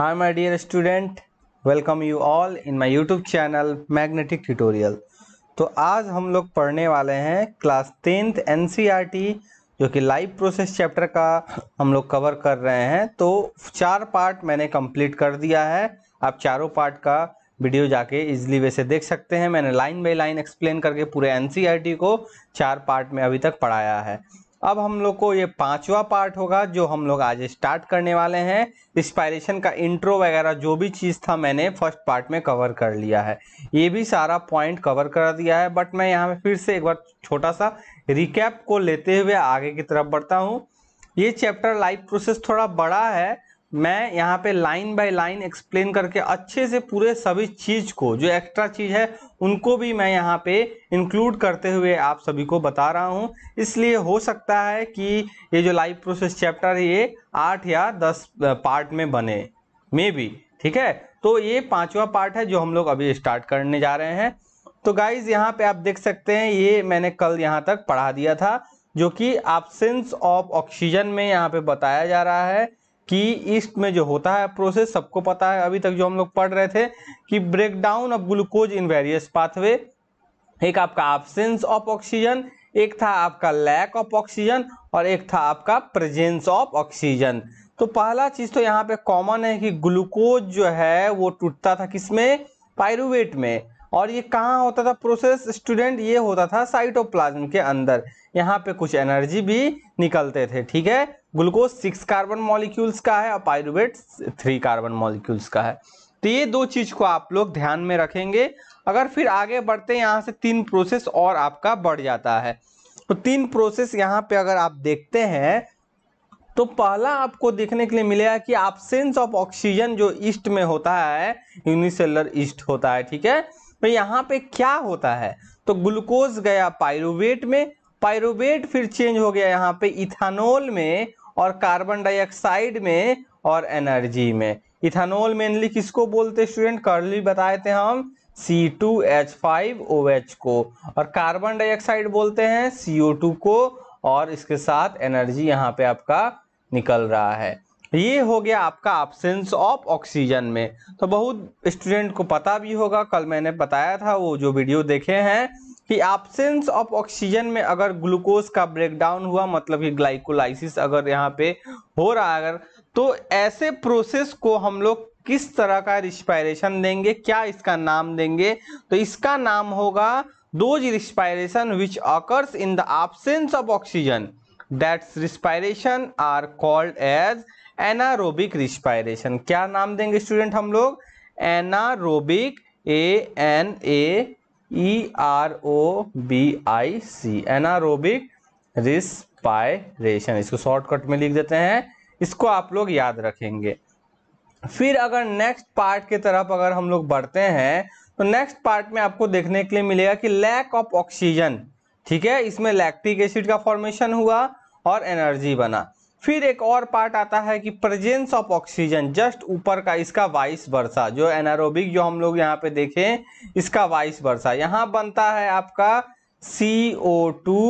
high my dear student welcome you all in my YouTube channel magnetic tutorial तो आज हम लोग पढ़ने वाले हैं क्लास टेंथ एन जो कि लाइव प्रोसेस चैप्टर का हम लोग कवर कर रहे हैं तो चार पार्ट मैंने कंप्लीट कर दिया है आप चारों पार्ट का वीडियो जाके इजली वैसे देख सकते हैं मैंने लाइन बाई लाइन एक्सप्लेन करके पूरे एन e को चार पार्ट में अभी तक पढ़ाया है अब हम लोग को ये पांचवा पार्ट होगा जो हम लोग आज स्टार्ट करने वाले हैं इंस्पायरेशन का इंट्रो वगैरह जो भी चीज़ था मैंने फर्स्ट पार्ट में कवर कर लिया है ये भी सारा पॉइंट कवर कर दिया है बट मैं यहाँ पे फिर से एक बार छोटा सा रिकैप को लेते हुए आगे की तरफ बढ़ता हूँ ये चैप्टर लाइफ प्रोसेस थोड़ा बड़ा है मैं यहाँ पे लाइन बाय लाइन एक्सप्लेन करके अच्छे से पूरे सभी चीज़ को जो एक्स्ट्रा चीज़ है उनको भी मैं यहाँ पे इंक्लूड करते हुए आप सभी को बता रहा हूँ इसलिए हो सकता है कि ये जो लाइव प्रोसेस चैप्टर है ये आठ या दस पार्ट में बने मे बी ठीक है तो ये पांचवा पार्ट है जो हम लोग अभी स्टार्ट करने जा रहे हैं तो गाइज यहाँ पे आप देख सकते हैं ये मैंने कल यहाँ तक पढ़ा दिया था जो कि आपसेंस ऑफ ऑक्सीजन में यहाँ पे बताया जा रहा है कि ईस्ट में जो होता है प्रोसेस सबको पता है अभी तक जो हम लोग पढ़ रहे थे कि break down of glucose in various pathway एक आपका ऑप्शेंस ऑफ ऑक्सीजन एक था आपका लैक ऑफ ऑक्सीजन और एक था आपका प्रेजेंस ऑफ ऑक्सीजन तो पहला चीज तो यहाँ पे कॉमन है कि ग्लूकोज जो है वो टूटता था किसमें पायरुवेट में और ये कहाँ होता था प्रोसेस स्टूडेंट ये होता था साइटोप्लाज्म के अंदर यहाँ पे कुछ एनर्जी भी निकलते थे ठीक है ग्लूकोज सिक्स कार्बन मॉलिक्यूल्स का है और पायरुवेट थ्री कार्बन मॉलिक्यूल्स का है तो ये दो चीज को आप लोग ध्यान में रखेंगे अगर फिर आगे बढ़ते यहाँ से तीन प्रोसेस और आपका बढ़ जाता है तो तीन प्रोसेस यहाँ पे अगर आप देखते हैं तो पहला आपको देखने के लिए मिलेगा कि आपसेंस ऑफ ऑक्सीजन जो ईस्ट में होता है यूनिसेलर ईस्ट होता है ठीक है तो यहाँ पे क्या होता है तो ग्लूकोज गया पायरुवेट में पायरुवेट फिर चेंज हो गया यहाँ पे इथानोल में और कार्बन डाइऑक्साइड में और एनर्जी में इथेनॉल मेनली किसको बोलते स्टूडेंट कर्ली बताए थे हम C2H5OH को और कार्बन डाइऑक्साइड बोलते हैं CO2 को और इसके साथ एनर्जी यहाँ पे आपका निकल रहा है ये हो गया आपका एब्सेंस ऑफ ऑक्सीजन में तो बहुत स्टूडेंट को पता भी होगा कल मैंने बताया था वो जो वीडियो देखे हैं कि एबसेंस ऑफ ऑक्सीजन में अगर ग्लूकोज का ब्रेकडाउन हुआ मतलब कि ग्लाइकोलाइसिस अगर यहाँ पे हो रहा है अगर तो ऐसे प्रोसेस को हम लोग किस तरह का रिस्पायरेशन देंगे क्या इसका नाम देंगे तो इसका नाम होगा those respiration which occurs in the absence of oxygen that's respiration are called as anaerobic respiration क्या नाम देंगे स्टूडेंट हम लोग anaerobic A N A E R O B I C anaerobic respiration इसको शॉर्टकट में लिख देते हैं इसको आप लोग याद रखेंगे फिर अगर नेक्स्ट पार्ट की तरफ अगर हम लोग बढ़ते हैं तो नेक्स्ट पार्ट में आपको देखने के लिए मिलेगा कि लैक ऑफ ऑक्सीजन ठीक है इसमें लैक्टिक एसिड का फॉर्मेशन हुआ और एनर्जी बना फिर एक और पार्ट आता है कि प्रेजेंस ऑफ ऑक्सीजन जस्ट ऊपर का इसका वाइस वर्षा जो एनारोबिक जो हम लोग यहाँ पे देखें इसका वाइस वर्षा यहाँ बनता है आपका C O two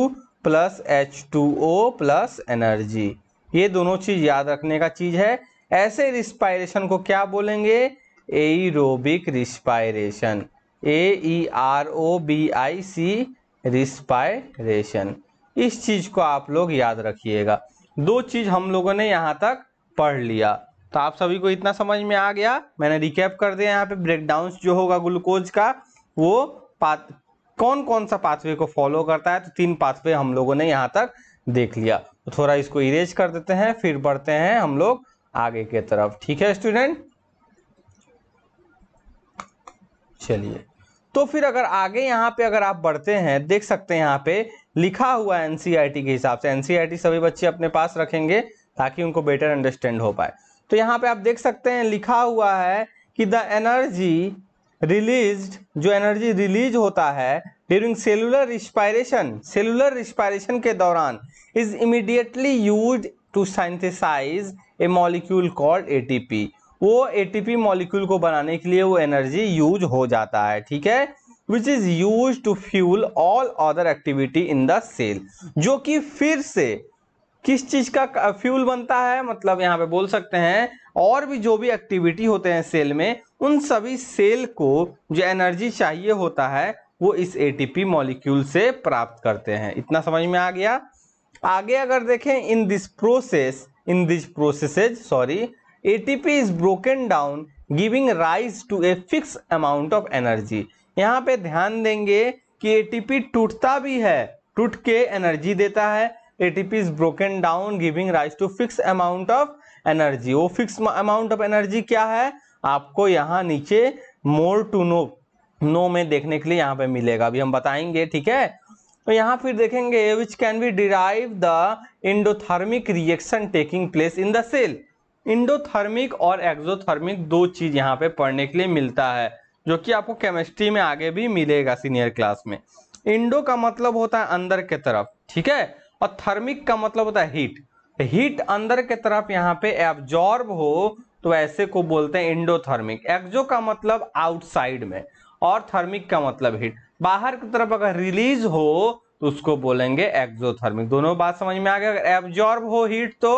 plus H two O plus energy ये दोनों चीज़ याद रखने का चीज़ है ऐसे रिस्पायरेशन को क्या बोलेंगे aerobic respiration A E R O B I C respiration इस चीज़ को आप लोग याद रखिएगा दो चीज हम लोगों ने यहाँ तक पढ़ लिया तो आप सभी को इतना समझ में आ गया मैंने रिकैप कर दिया यहाँ पे ब्रेकडाउन जो होगा ग्लूकोज का वो पात कौन कौन सा पाथवे को फॉलो करता है तो तीन पाथवे हम लोगों ने यहाँ तक देख लिया तो थोड़ा इसको इरेज कर देते हैं फिर बढ़ते हैं हम लोग आगे की तरफ ठीक है स्टूडेंट चलिए तो फिर अगर आगे यहाँ पे अगर आप बढ़ते हैं देख सकते हैं यहाँ पे लिखा हुआ है एनसीईआरटी e के हिसाब से एनसीईआरटी e सभी बच्चे अपने पास रखेंगे ताकि उनको बेटर अंडरस्टैंड हो पाए तो यहाँ पे आप देख सकते हैं लिखा हुआ है कि द एनर्जी रिलीज जो एनर्जी रिलीज होता है during cellular respiration cellular respiration के दौरान is immediately use to synthesise a molecule called a वो ए मॉलिक्यूल को बनाने के लिए वो एनर्जी यूज हो जाता है ठीक है which is use to fuel all other activity in the cell जो कि फिर से किस चीज का फ्यूल बनता है मतलब यहाँ पे बोल सकते हैं और भी जो भी एक्टिविटी होते हैं सेल में उन सभी सेल को जो एनर्जी चाहिए होता है वो इस एटीपी मॉलिक्यूल से प्राप्त करते हैं इतना समझ में आ गया आगे अगर देखें in this process in this processes sorry ATP is broken down giving rise to a fix amount of energy यहाँ पे ध्यान देंगे कि एटीपी टूटता भी है टूट के एनर्जी देता है ATP is broken down giving rise to fix amount of energy वो फिक्स अमाउंट ऑफ एनर्जी क्या है आपको यहाँ नीचे मोर टू नो नो में देखने के लिए यहाँ पे मिलेगा अभी हम बताएंगे ठीक है तो यहाँ फिर देखेंगे which can be derive the endothermic reaction taking place in the cell endothermic और एक्सोथर्मिक दो चीज यहाँ पे पढ़ने के लिए मिलता है जो कि आपको केमिस्ट्री में आगे भी मिलेगा सीनियर क्लास में इंडो का मतलब होता है अंदर के तरफ ठीक है और थर्मिक का मतलब होता है हीट हीट अंदर के तरफ यहाँ पे एब्जॉर्ब हो तो ऐसे को बोलते हैं इंडोथर्मिक एक्जो का मतलब आउटसाइड में और थर्मिक का मतलब हीट बाहर की तरफ अगर रिलीज हो तो उसको बोलेंगे एक्जोथर्मिक दोनों बात समझ में आ गया अगर एब्जॉर्ब हो हीट तो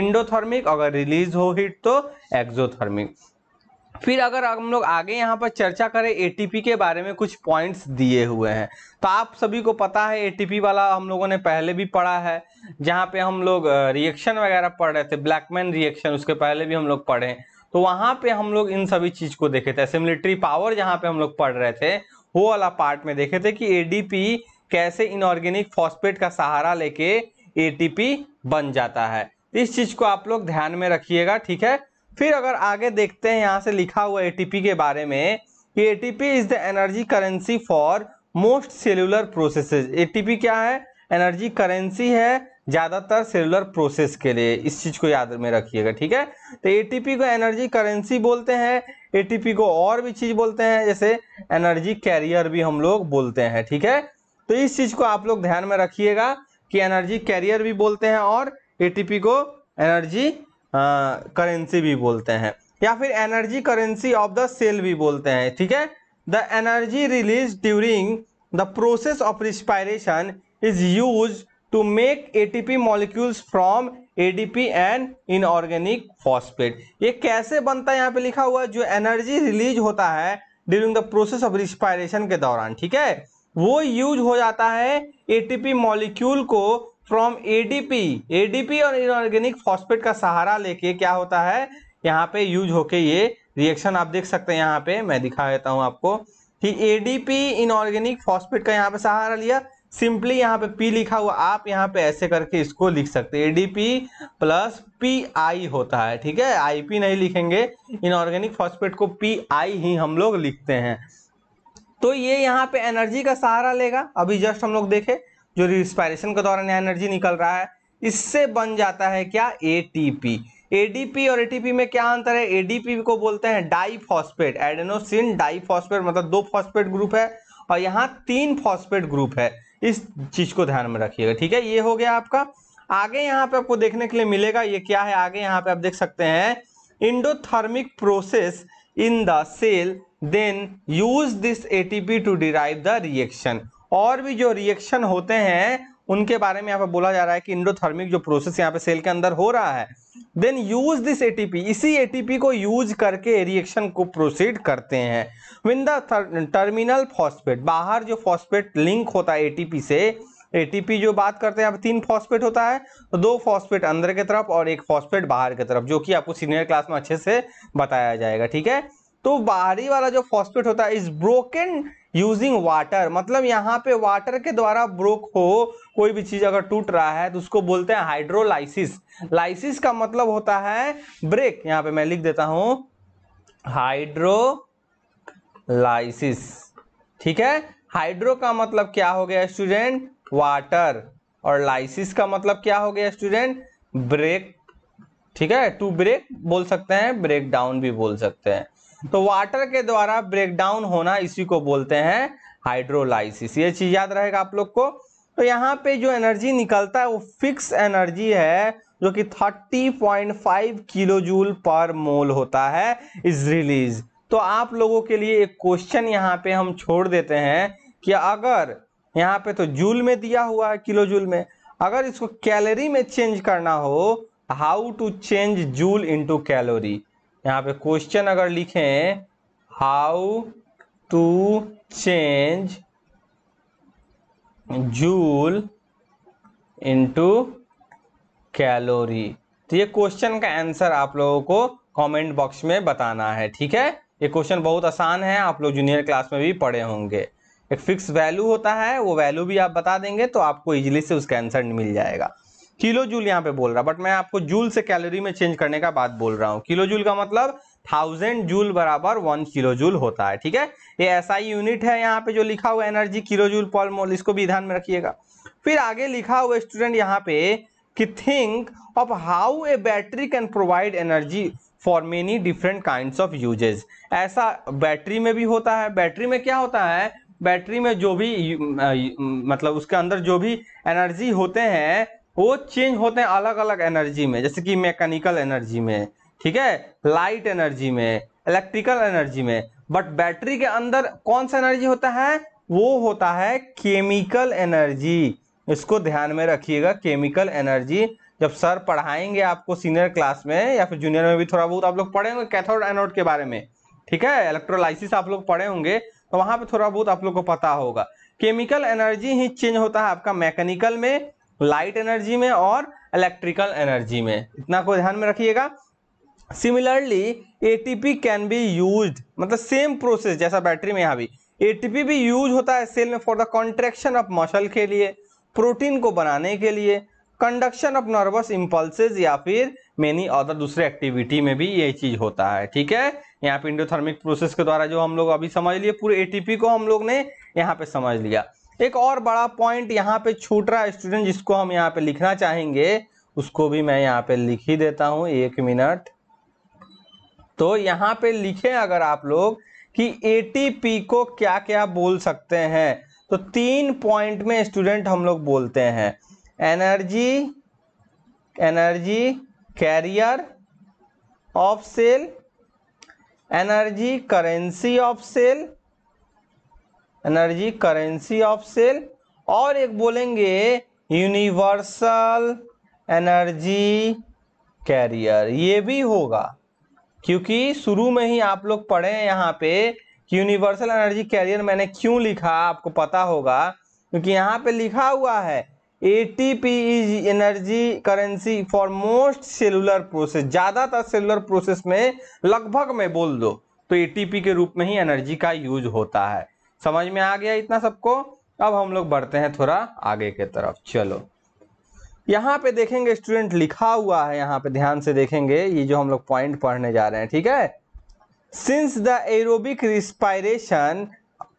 इंडोथर्मिक अगर रिलीज हो हीट तो एक्जोथर्मिक फिर अगर हम लोग आगे यहाँ पर चर्चा करें एटीपी के बारे में कुछ पॉइंट्स दिए हुए हैं तो आप सभी को पता है एटीपी वाला हम लोगों ने पहले भी पढ़ा है जहाँ पे हम लोग रिएक्शन वगैरह पढ़ रहे थे ब्लैकमैन रिएक्शन उसके पहले भी हम लोग पढ़े तो वहाँ पे हम लोग इन सभी चीज़ को देखे थे एसिमिलेटरी पावर जहाँ पे हम लोग पढ़ रहे थे वो वाला पार्ट में देखे थे कि ए कैसे इनऑर्गेनिक फॉस्पेट का सहारा लेके ए बन जाता है इस चीज़ को आप लोग ध्यान में रखिएगा ठीक है फिर अगर आगे देखते हैं यहाँ से लिखा हुआ एटीपी के बारे में कि ATP is the energy currency for most cellular processes ए क्या है एनर्जी करेंसी है ज़्यादातर सेलुलर प्रोसेस के लिए इस चीज़ को याद में रखिएगा ठीक है तो ए को एनर्जी करेंसी बोलते हैं ए को और भी चीज़ बोलते हैं जैसे एनर्जी कैरियर भी हम लोग बोलते हैं ठीक है तो इस चीज़ को आप लोग ध्यान में रखिएगा कि एनर्जी कैरियर भी बोलते हैं और ए को एनर्जी करेंसी भी बोलते हैं या फिर energy currency of the cell भी बोलते हैं ठीक है the energy release during the process of respiration is use to make ATP molecules from ADP and inorganic phosphate ये कैसे बनता है यहाँ पे लिखा हुआ जो एनर्जी रिलीज होता है during the process of respiration के दौरान ठीक है वो यूज हो जाता है एटीपी मॉलिक्यूल को फ्रॉम एडीपी एडीपी और इनऑर्गेनिक फॉस्फेट का सहारा लेके क्या होता है यहाँ पे यूज होके ये रिएक्शन आप देख सकते हैं यहाँ पे मैं दिखा देता हूँ आपको कि एडीपी इनऑर्गेनिक फॉस्फेट का यहाँ पे सहारा लिया सिंपली यहाँ पे पी लिखा हुआ आप यहाँ पे ऐसे करके इसको लिख सकते हैं एडीपी प्लस पी आई होता है ठीक है आईपी नहीं लिखेंगे इनऑर्गेनिक फॉस्फेट को पी आई ही हम लोग लिखते हैं तो ये यहाँ पे एनर्जी का सहारा लेगा अभी जस्ट हम लोग देखे जो रिस्पायरेशन के दौरान एनर्जी निकल रहा है इससे बन जाता है क्या ए एडीपी और एटीपी में क्या अंतर है एडीपी को बोलते हैं डाईफॉस्फेट एडेनोसिन डाईफॉस्फेट मतलब दो फॉस्फेट ग्रुप है और यहाँ तीन फॉस्फेट ग्रुप है इस चीज को ध्यान में रखिएगा ठीक है ये हो गया आपका आगे यहाँ पे आपको देखने के लिए मिलेगा ये क्या है आगे यहाँ पे आप देख सकते हैं endothermic process in the cell then use this a to derive the reaction और भी जो रिएक्शन होते हैं उनके बारे में यहाँ पे बोला जा रहा है कि इंडोथर्मिक जो प्रोसेस यहाँ पे सेल के अंदर हो रहा है देन यूज दिस एटीपी इसी एटीपी को यूज करके रिएक्शन को प्रोसीड करते हैं विन द टर्मिनल फॉस्फेट बाहर जो फॉस्फेट लिंक होता है एटीपी से एटीपी जो बात करते हैं तीन फॉस्फेट होता है तो दो फॉस्फेट अंदर की तरफ और एक फॉस्फेट बाहर की तरफ जो कि आपको सीनियर क्लास में अच्छे से बताया जाएगा ठीक है तो बाहरी वाला जो फॉस्फेट होता है इज ब्रोकन यूजिंग वाटर मतलब यहाँ पे वाटर के द्वारा ब्रोक हो कोई भी चीज अगर टूट रहा है तो उसको बोलते हैं हाइड्रोलाइसिस लाइसिस का मतलब होता है ब्रेक यहाँ पे मैं लिख देता हूं हाइड्रोलाइसिस ठीक है हाइड्रो का मतलब क्या हो गया स्टूडेंट वाटर और लाइसिस का मतलब क्या हो गया स्टूडेंट ब्रेक ठीक है टू ब्रेक बोल सकते हैं ब्रेक डाउन भी बोल सकते हैं तो वाटर के द्वारा ब्रेक डाउन होना इसी को बोलते हैं हाइड्रोलाइसिस ये चीज याद रहेगा आप लोग को तो यहाँ पे जो एनर्जी निकलता है वो फिक्स एनर्जी है जो कि 30.5 किलो जूल पर मोल होता है इज रिलीज तो आप लोगों के लिए एक क्वेश्चन यहाँ पे हम छोड़ देते हैं कि अगर यहाँ पे तो जूल में दिया हुआ है किलो जूल में अगर इसको कैलोरी में चेंज करना हो how to change joule into calorie यहाँ पे क्वेश्चन अगर लिखें how to change joule into calorie तो ये क्वेश्चन का आंसर आप लोगों को कमेंट बॉक्स में बताना है ठीक है ये क्वेश्चन बहुत आसान है आप लोग जूनियर क्लास में भी पढ़े होंगे एक फिक्स वैल्यू होता है वो वैल्यू भी आप बता देंगे तो आपको इजीली से उसका आंसर मिल जाएगा किलो जूल यहाँ पे बोल रहा बट मैं आपको जूल से कैलोरी में चेंज करने का बात बोल रहा हूँ किलो जूल का मतलब थाउजेंड जूल बराबर वन किलो जूल होता है ठीक है ये ऐसा ही यूनिट है यहाँ पे जो लिखा हुआ energy kilo joule per mole इसको भी ध्यान में रखिएगा फिर आगे लिखा हुआ स्टूडेंट यहाँ पे कि think of how a battery can provide energy for many different kind of usages ऐसा बैटरी में भी होता है बैटरी में क्या होता है बैटरी में जो भी मतलब उसके अंदर जो भी एनर्जी होते हैं वो चेंज होते हैं अलग अलग एनर्जी में जैसे कि मैकेनिकल एनर्जी में ठीक है लाइट एनर्जी में इलेक्ट्रिकल एनर्जी में बट बैटरी के अंदर कौन सा एनर्जी होता है वो होता है केमिकल एनर्जी इसको ध्यान में रखिएगा केमिकल एनर्जी जब सर पढ़ाएंगे आपको सीनियर क्लास में या फिर जूनियर में भी थोड़ा बहुत आप लोग पढ़े होंगे कैथोड एनोड के बारे में ठीक है इलेक्ट्रोलाइसिस आप लोग पढ़े होंगे तो वहां पे थोड़ा बहुत आप लोग को पता होगा केमिकल एनर्जी ही चेंज होता है आपका मैकेनिकल में लाइट एनर्जी में और इलेक्ट्रिकल एनर्जी में इतना को ध्यान में रखिएगा similarly ATP can be used मतलब सेम प्रोसेस जैसा बैटरी में यहाँ भी एटीपी भी यूज होता है सेल में for the contraction of muscle के लिए प्रोटीन को बनाने के लिए कंडक्शन ऑफ नर्वस इंपल्स या फिर मेनी अदर दूसरे एक्टिविटी में भी ये चीज होता है ठीक है यहाँ पे इंडोथर्मिक प्रोसेस के द्वारा जो हम लोग अभी समझ लिए पूरे एटीपी को हम लोग ने यहाँ पे समझ लिया एक और बड़ा पॉइंट यहाँ पे छूट रहा स्टूडेंट जिसको हम यहाँ पे लिखना चाहेंगे उसको भी मैं यहाँ पे लिख ही देता हूँ एक मिनट तो यहाँ पे लिखे अगर आप लोग कि एटीपी को क्या क्या बोल सकते हैं तो तीन पॉइंट में स्टूडेंट हम लोग बोलते हैं energy energy carrier of cell energy currency of cell energy currency of cell और एक बोलेंगे यूनिवर्सल एनर्जी कैरियर ये भी होगा क्योंकि शुरू में ही आप लोग पढ़े हैं यहाँ पे कि यूनिवर्सल एनर्जी कैरियर मैंने क्यों लिखा आपको पता होगा क्योंकि यहाँ पे लिखा हुआ है A T P is energy currency for most cellular process ज़्यादातर सेलुलर प्रोसेस में लगभग में बोल दो तो ए टी पी के रूप में ही एनर्जी का यूज होता है समझ में आ गया इतना सबको अब हम लोग बढ़ते हैं थोड़ा आगे के तरफ चलो यहाँ पे देखेंगे स्टूडेंट लिखा हुआ है यहाँ पे ध्यान से देखेंगे ये जो हम लोग पॉइंट पढ़ने जा रहे हैं ठीक है since the aerobic respiration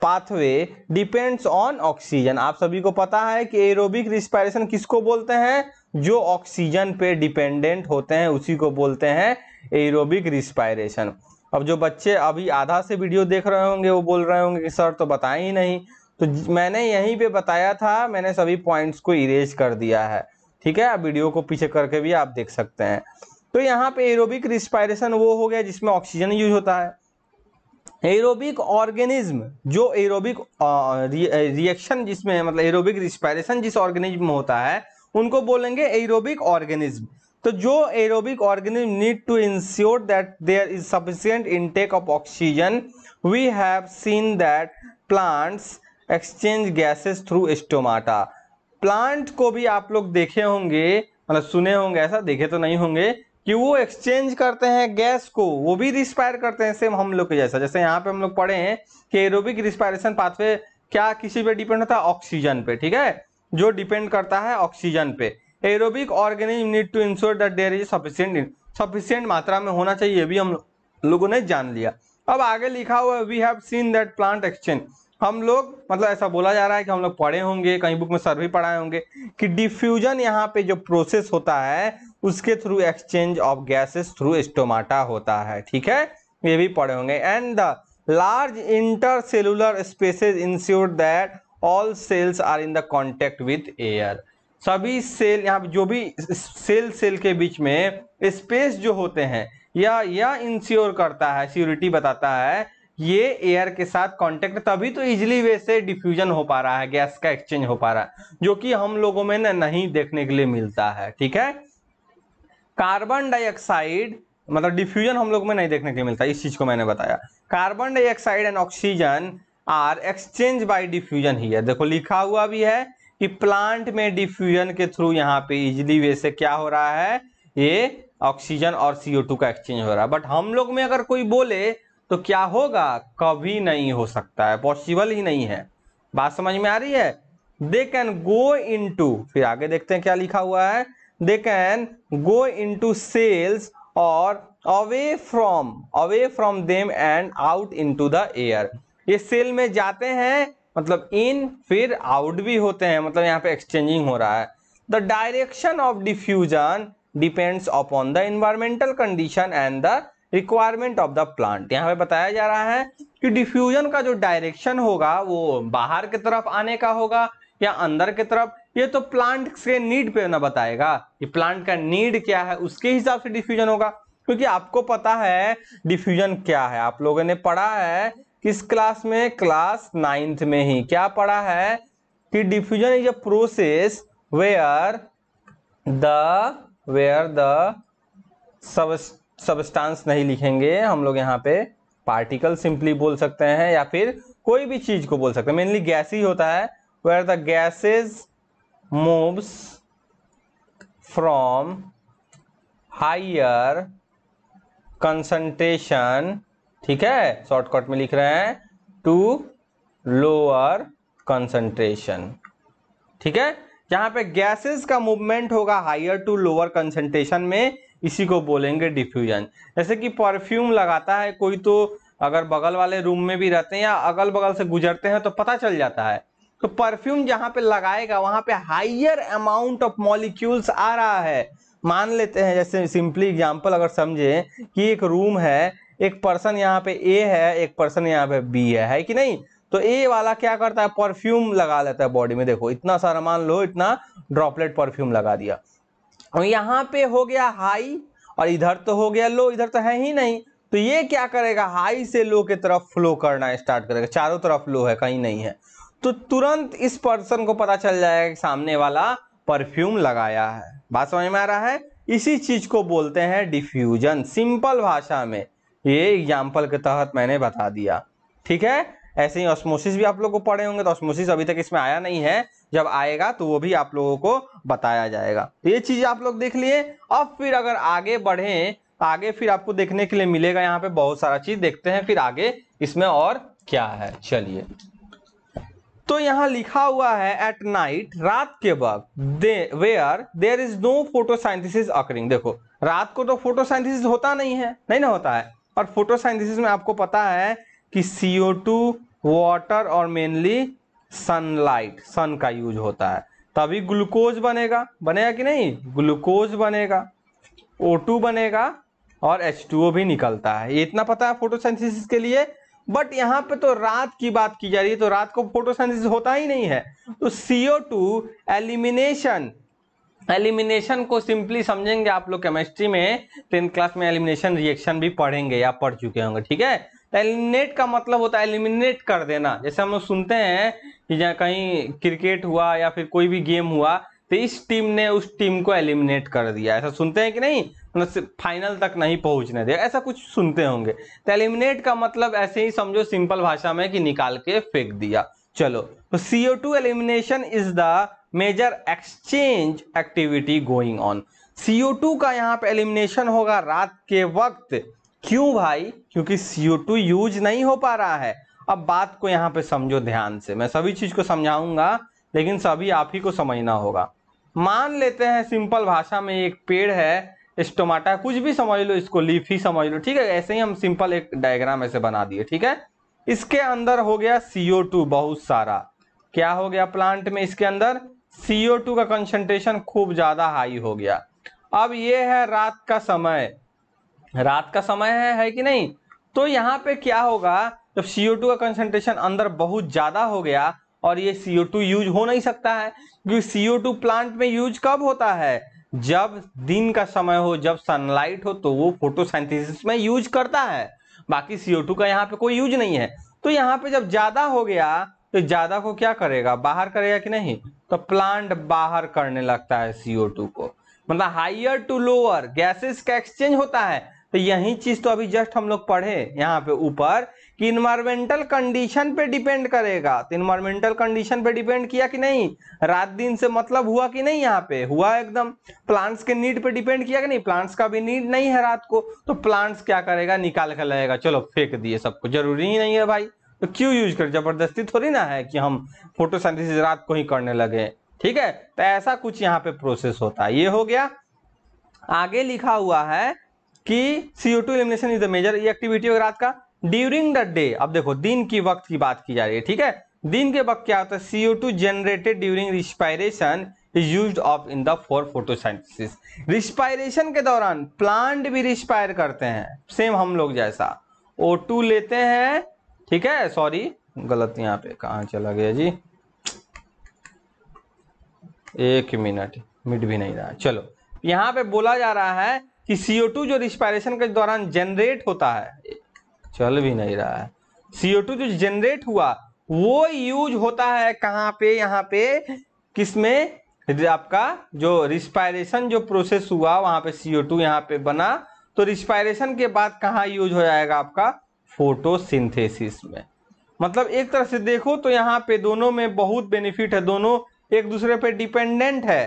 pathway depends on oxygen आप सभी को पता है कि एरोबिक रिस्पायरेशन किसको बोलते हैं जो ऑक्सीजन पे डिपेंडेंट होते हैं उसी को बोलते हैं एरोबिक रिस्पायरेशन अब जो बच्चे अभी आधा से वीडियो देख रहे होंगे वो बोल रहे होंगे कि सर तो बताए ही नहीं तो मैंने यहीं पे बताया था मैंने सभी पॉइंट्स को इरेज कर दिया है ठीक है वीडियो को पीछे करके भी आप देख सकते हैं तो यहाँ पे एरोबिक रिस्पायरेशन वो हो गया जिसमें ऑक्सीजन यूज होता है एरोबिक ऑर्गेनिज्म जो एरोबिक रिएक्शन जिसमें मतलब एरोबिक रिस्पायरेशन जिस ऑर्गेनिज्म में होता है उनको बोलेंगे एरोबिक ऑर्गेनिज्म तो जो aerobic organism need to ensure that there is sufficient intake of oxygen we have seen that plants exchange gases through stomata plant को भी आप लोग देखे होंगे मतलब सुने होंगे ऐसा देखे तो नहीं होंगे कि वो एक्सचेंज करते हैं गैस को वो भी रिस्पायर करते हैं सेम हम लोग के जैसा जैसे यहाँ पे हम लोग पढ़े हैं कि एरोबिक रिस्पायरेशन पाथवे क्या किसी पे डिपेंड होता है ऑक्सीजन पे ठीक है जो डिपेंड करता है ऑक्सीजन पे aerobic organism need to ensure that there is sufficient sufficient मात्रा में होना चाहिए ये भी हम लोगों ने जान लिया अब आगे लिखा हुआ we have seen that plant exchange हम लोग मतलब ऐसा बोला जा रहा है कि हम लोग पढ़े होंगे कहीं बुक में सर भी पढ़ाए होंगे कि डिफ्यूजन यहाँ पे जो प्रोसेस होता है उसके through exchange of gases through stomata होता है ठीक है ये भी पढ़े होंगे and the large cellular spaces ensure that all cells are in the contact with air cell सेल यहाँ जो भी सेल सेल के बीच में स्पेस जो होते हैं या या इंश्योर करता है श्योरिटी बताता है ये एयर के साथ कांटेक्ट तभी तो इजिली वे से डिफ्यूजन हो पा रहा है गैस का एक्सचेंज हो पा रहा है जो कि हम लोगों में ना नहीं देखने के लिए मिलता है ठीक है कार्बन डाइऑक्साइड मतलब डिफ्यूजन हम लोग में नहीं देखने के लिए मिलता इस चीज को मैंने बताया carbon dioxide and oxygen are exchange by diffusion ही है देखो लिखा हुआ भी है कि प्लांट में डिफ्यूजन के थ्रू यहाँ पे इजिली वे से क्या हो रहा है ये ऑक्सीजन और CO2 का एक्सचेंज हो रहा है बट हम लोग में अगर कोई बोले तो क्या होगा कभी नहीं हो सकता है पॉसिबल ही नहीं है बात समझ में आ रही है दे कैन गो इनटू फिर आगे देखते हैं क्या लिखा हुआ है they can go to cells और away from away from them and out into the air ये सेल में जाते हैं मतलब इन फिर आउट भी होते हैं मतलब यहाँ पे एक्सचेंजिंग हो रहा है the direction of diffusion depends upon the environmental condition and the requirement of the plant यहाँ पे बताया जा रहा है कि डिफ्यूजन का जो डायरेक्शन होगा वो बाहर की तरफ आने का होगा या अंदर की तरफ ये तो प्लांट के नीड पे ना बताएगा कि प्लांट का नीड क्या है उसके हिसाब से डिफ्यूजन होगा क्योंकि आपको पता है डिफ्यूजन क्या है आप लोगों ने पढ़ा है किस क्लास में क्लास नाइन्थ में ही क्या पढ़ा है कि diffusion is a process where the where the substance नहीं लिखेंगे हम लोग यहाँ पे पार्टिकल सिंपली बोल सकते हैं या फिर कोई भी चीज को बोल सकते हैं मेनली गैस ही होता है where the gases moves from higher concentration ठीक है शॉर्टकट में लिख रहे हैं टू लोअर कंसंट्रेशन ठीक है जहां पे गैसेस का मूवमेंट होगा हायर टू लोअर कंसंट्रेशन में इसी को बोलेंगे डिफ्यूजन जैसे कि परफ्यूम लगाता है कोई तो अगर बगल वाले रूम में भी रहते हैं या अगल बगल से गुजरते हैं तो पता चल जाता है तो परफ्यूम जहां पे लगाएगा वहां पे हायर अमाउंट ऑफ मॉलिक्यूल्स आ रहा है मान लेते हैं जैसे सिंपली एग्जांपल अगर समझे कि एक रूम है एक पर्सन यहाँ पे ए है एक पर्सन यहाँ पे बी है है कि नहीं तो ए वाला क्या करता है परफ्यूम लगा लेता है बॉडी में देखो इतना सारा मान लो इतना ड्रॉपलेट परफ्यूम लगा दिया और यहाँ पे हो गया हाई और इधर तो हो गया लो इधर तो है ही नहीं तो ये क्या करेगा हाई से लो की तरफ फ्लो करना स्टार्ट करेगा चारों तरफ लो है कहीं नहीं है तो तुरंत इस पर्सन को पता चल जाएगा कि सामने वाला परफ्यूम लगाया है बात समझ में आ रहा है इसी चीज को बोलते हैं डिफ्यूजन सिंपल भाषा में ये एग्जाम्पल के तहत मैंने बता दिया ठीक है ऐसे ही ऑस्मोसिस भी आप लोग को पढ़े होंगे तो ऑस्मोसिस अभी तक इसमें आया नहीं है जब आएगा तो वो भी आप लोगों को बताया जाएगा ये चीज आप लोग देख लिए अब फिर अगर आगे बढ़े आगे फिर आपको देखने के लिए मिलेगा यहाँ पे बहुत सारा चीज देखते हैं फिर आगे इसमें और क्या है चलिए तो यहाँ लिखा हुआ है एट नाइट रात के वक्त where there is no photosynthesis occurring देखो रात को तो फोटोसाइंथिस होता नहीं है नहीं ना होता है और फोटोसाइंथिस में आपको पता है कि सीओ टू वाटर और मेनली सनलाइट सन का यूज होता है तभी ग्लूकोज बनेगा बनेगा कि नहीं ग्लूकोज बनेगा O2 बनेगा और H2O भी निकलता है ये इतना पता है फोटोसाइंथिस के लिए बट यहाँ पे तो रात की बात की जा रही है तो रात को फोटोसाइंथिस होता ही नहीं है तो CO2 एलिमिनेशन एलिमिनेशन को सिंपली समझेंगे आप लोग केमिस्ट्री में टेंथ क्लास में एलिमिनेशन रिएक्शन भी पढ़ेंगे या पढ़ चुके होंगे ठीक है एलिमिनेट तो का मतलब होता है एलिमिनेट कर देना जैसे हम लोग सुनते हैं कि जहाँ कहीं क्रिकेट हुआ या फिर कोई भी गेम हुआ तो इस टीम ने उस टीम को एलिमिनेट कर दिया ऐसा सुनते हैं कि नहीं मतलब फाइनल तक नहीं पहुंचने दिया ऐसा कुछ सुनते होंगे तो एलिमिनेट का मतलब ऐसे ही समझो सिंपल भाषा में कि निकाल के फेंक दिया चलो तो CO two elimination is the major exchange activity going on CO2 का यहाँ पे एलिमिनेशन होगा रात के वक्त क्यों भाई क्योंकि CO2 यूज नहीं हो पा रहा है अब बात को यहाँ पे समझो ध्यान से मैं सभी चीज को समझाऊंगा लेकिन सभी आप ही को समझना होगा मान लेते हैं सिंपल भाषा में एक पेड़ है स्टोमाटा कुछ भी समझ लो इसको लीफ ही समझ लो ठीक है ऐसे ही हम सिंपल एक डायग्राम ऐसे बना दिए ठीक है इसके अंदर हो गया सीओ टू बहुत सारा क्या हो गया प्लांट में इसके अंदर CO2 का कंसंट्रेशन खूब ज़्यादा हाई हो गया अब ये है रात का समय रात का समय है, है कि नहीं तो यहाँ पे क्या होगा जब CO2 का कंसंट्रेशन अंदर बहुत ज़्यादा हो गया और ये CO2 यूज हो नहीं सकता है क्योंकि CO2 प्लांट में यूज कब होता है जब दिन का समय हो जब सनलाइट हो तो वो फोटोसाइंथेसिस में यूज करता है बाकी CO2 का यहाँ पे कोई यूज नहीं है तो यहाँ पे जब ज़्यादा हो गया तो ज़्यादा को क्या करेगा बाहर करेगा कि नहीं तो प्लांट बाहर करने लगता है सीओ टू को मतलब हाइयर टू लोअर गैसेस का एक्सचेंज होता है तो यही चीज तो अभी जस्ट हम लोग पढ़े यहाँ पे ऊपर कि इन्वायरमेंटल कंडीशन पे डिपेंड करेगा तो इन्वायरमेंटल कंडीशन पे डिपेंड किया कि नहीं रात दिन से मतलब हुआ कि नहीं यहाँ पे हुआ एकदम प्लांट्स के नीड पे डिपेंड किया कि नहीं प्लांट्स का भी नीड नहीं है रात को तो प्लांट्स क्या करेगा निकाल कर लगेगा चलो फेंक दिए सबको जरूरी ही नहीं है भाई तो क्यों यूज कर जबरदस्ती थोड़ी ना है कि हम फोटोसिंथेसिस रात को ही करने लगे ठीक है तो ऐसा कुछ यहाँ पे प्रोसेस होता है ये हो गया आगे लिखा हुआ है कि CO two elimination is the major ये एक्टिविटी होगा रात का ड्यूरिंग द डे अब देखो दिन की वक्त की बात की जा रही है ठीक है दिन के वक्त क्या होता है CO two generated during respiration is use of in the for photosynthesis respiration के दौरान प्लांट भी रिस्पायर करते हैं सेम हम लोग जैसा ओ टू लेते हैं ठीक है सॉरी गलत यहाँ पे कहा चला गया जी एक मिनट मिट भी नहीं रहा चलो यहाँ पे बोला जा रहा है कि CO2 जो रिस्पायरेशन के दौरान जनरेट होता है चल भी नहीं रहा है CO2 जो जनरेट हुआ वो यूज होता है कहाँ पे यहाँ पे किसमें आपका जो रिस्पायरेशन जो प्रोसेस हुआ वहां पे CO2 टू यहाँ पे बना तो रिस्पायरेशन के बाद कहाँ यूज हो जाएगा आपका फोटोसिंथेसिस में मतलब एक तरह से देखो तो यहाँ पे दोनों में बहुत बेनिफिट है दोनों एक दूसरे पे डिपेंडेंट है